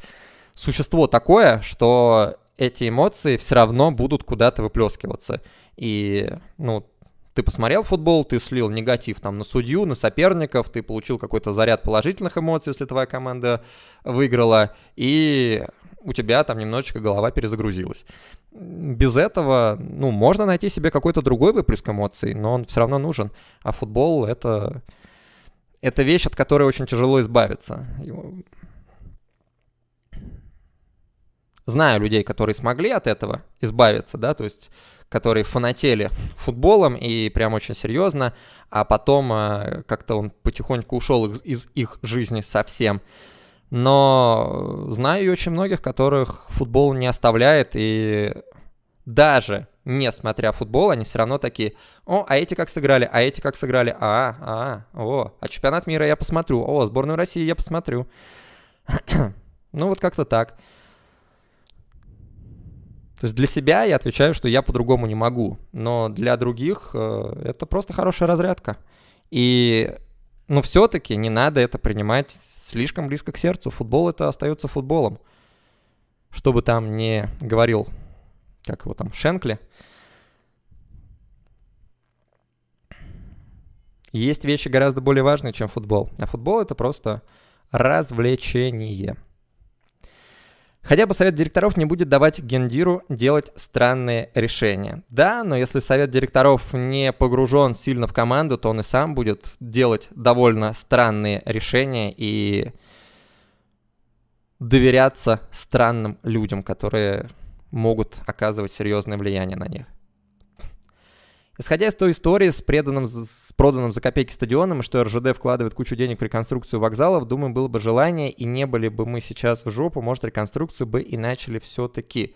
существо такое, что эти эмоции все равно будут куда-то выплескиваться. И, ну, ты посмотрел футбол, ты слил негатив там на судью, на соперников, ты получил какой-то заряд положительных эмоций, если твоя команда выиграла, и у тебя там немножечко голова перезагрузилась. Без этого, ну, можно найти себе какой-то другой выплеск эмоций, но он все равно нужен. А футбол — это... Это вещь, от которой очень тяжело избавиться. Знаю людей, которые смогли от этого избавиться, да, то есть которые фанатели футболом и прям очень серьезно, а потом э, как-то он потихоньку ушел из, из их жизни совсем но знаю очень многих, которых футбол не оставляет, и даже не смотря футбол, они все равно такие, о, а эти как сыграли, а эти как сыграли, а, а, о, а чемпионат мира я посмотрю, о, сборную России я посмотрю. ну вот как-то так. То есть для себя я отвечаю, что я по-другому не могу, но для других э, это просто хорошая разрядка. И, ну, все-таки не надо это принимать слишком близко к сердцу. Футбол это остается футболом. Что бы там не говорил, как его там, Шенкли. Есть вещи гораздо более важные, чем футбол. А футбол это просто развлечение. Хотя бы совет директоров не будет давать гендиру делать странные решения. Да, но если совет директоров не погружен сильно в команду, то он и сам будет делать довольно странные решения и доверяться странным людям, которые могут оказывать серьезное влияние на них. Исходя из той истории с преданным проданным за копейки стадионом, и что РЖД вкладывает кучу денег в реконструкцию вокзалов, думаю, было бы желание, и не были бы мы сейчас в жопу, может, реконструкцию бы и начали все-таки.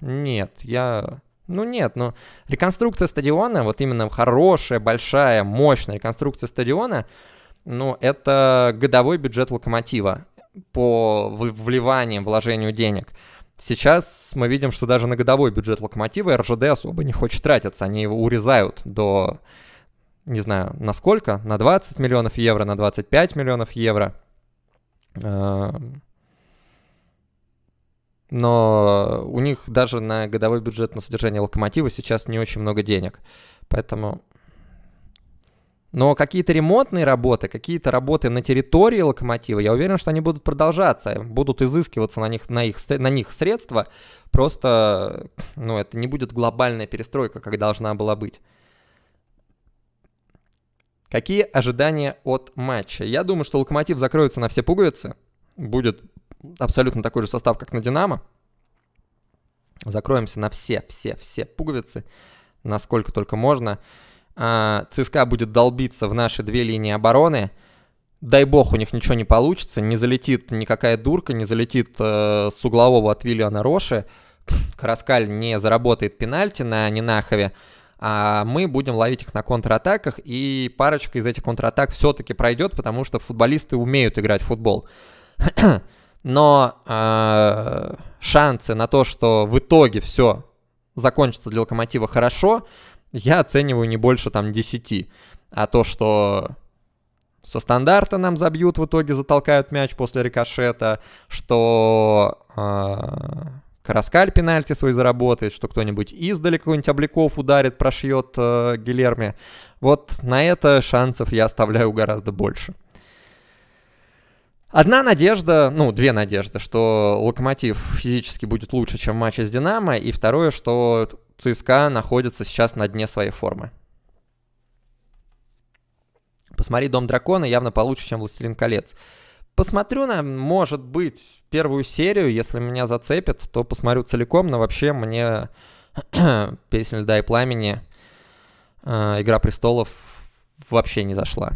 Нет, я... Ну нет, но реконструкция стадиона, вот именно хорошая, большая, мощная реконструкция стадиона, ну это годовой бюджет локомотива по вливанию, вложению денег. Сейчас мы видим, что даже на годовой бюджет локомотива РЖД особо не хочет тратиться. Они его урезают до не знаю, на сколько, на 20 миллионов евро, на 25 миллионов евро. Эм, но у них даже на годовой бюджет на содержание локомотива сейчас не очень много денег. Поэтому... Но какие-то ремонтные работы, какие-то работы на территории локомотива, я уверен, что они будут продолжаться, будут изыскиваться на них, на их, на них средства. Просто ну, это не будет глобальная перестройка, как должна была быть. Какие ожидания от матча? Я думаю, что Локомотив закроется на все пуговицы. Будет абсолютно такой же состав, как на Динамо. Закроемся на все, все, все пуговицы, насколько только можно. А, ЦСКА будет долбиться в наши две линии обороны. Дай бог, у них ничего не получится. Не залетит никакая дурка, не залетит э, с углового от Виллиана Роши. Караскаль не заработает пенальти на Нинахове а мы будем ловить их на контратаках, и парочка из этих контратак все-таки пройдет, потому что футболисты умеют играть в футбол. Но э, шансы на то, что в итоге все закончится для локомотива хорошо, я оцениваю не больше там 10. А то, что со стандарта нам забьют, в итоге затолкают мяч после рикошета, что э, Караскаль пенальти свой заработает, что кто-нибудь издали какой-нибудь Обликов ударит, прошьет э, Гилерми. Вот на это шансов я оставляю гораздо больше. Одна надежда, ну, две надежды, что Локомотив физически будет лучше, чем в матче с Динамо, и второе, что ЦСКА находится сейчас на дне своей формы. Посмотри «Дом дракона» явно получше, чем «Властелин колец». Посмотрю, на, может быть, первую серию, если меня зацепят, то посмотрю целиком, но вообще мне «Песня льда и пламени», э, «Игра престолов» вообще не зашла.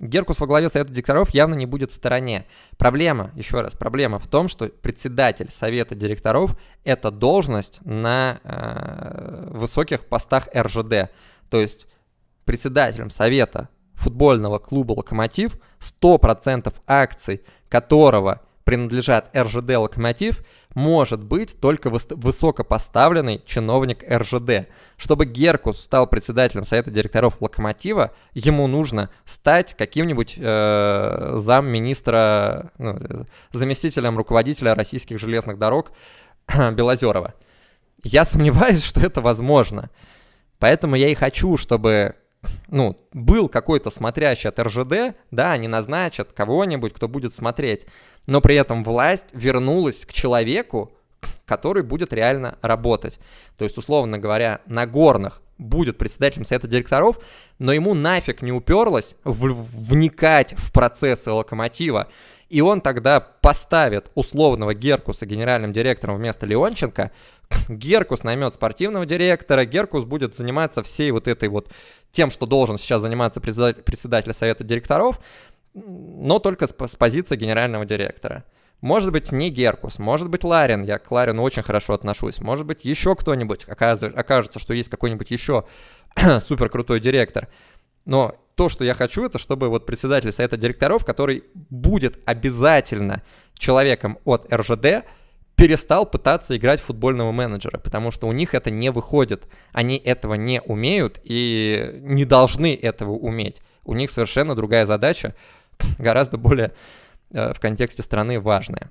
Геркус во главе Совета директоров явно не будет в стороне. Проблема, еще раз, проблема в том, что председатель Совета директоров – это должность на э, высоких постах РЖД. То есть председателем Совета футбольного клуба «Локомотив», 100% акций которого принадлежат РЖД «Локомотив», может быть только высокопоставленный чиновник РЖД. Чтобы Геркус стал председателем Совета директоров «Локомотива», ему нужно стать каким-нибудь э, замминистра, ну, заместителем руководителя российских железных дорог Белозерова. Я сомневаюсь, что это возможно. Поэтому я и хочу, чтобы ну, был какой-то смотрящий от РЖД, да, они назначат кого-нибудь, кто будет смотреть, но при этом власть вернулась к человеку, который будет реально работать. То есть, условно говоря, на горных будет председателем совета директоров, но ему нафиг не уперлось в, вникать в процессы локомотива и он тогда поставит условного Геркуса генеральным директором вместо Леонченко. Геркус наймет спортивного директора, Геркус будет заниматься всей вот этой вот тем, что должен сейчас заниматься председатель совета директоров, но только с, позиции генерального директора. Может быть, не Геркус, может быть, Ларин, я к Ларину очень хорошо отношусь, может быть, еще кто-нибудь окажется, что есть какой-нибудь еще супер крутой директор. Но то, что я хочу, это чтобы вот председатель совета директоров, который будет обязательно человеком от РЖД, перестал пытаться играть футбольного менеджера, потому что у них это не выходит. Они этого не умеют и не должны этого уметь. У них совершенно другая задача, гораздо более э, в контексте страны важная.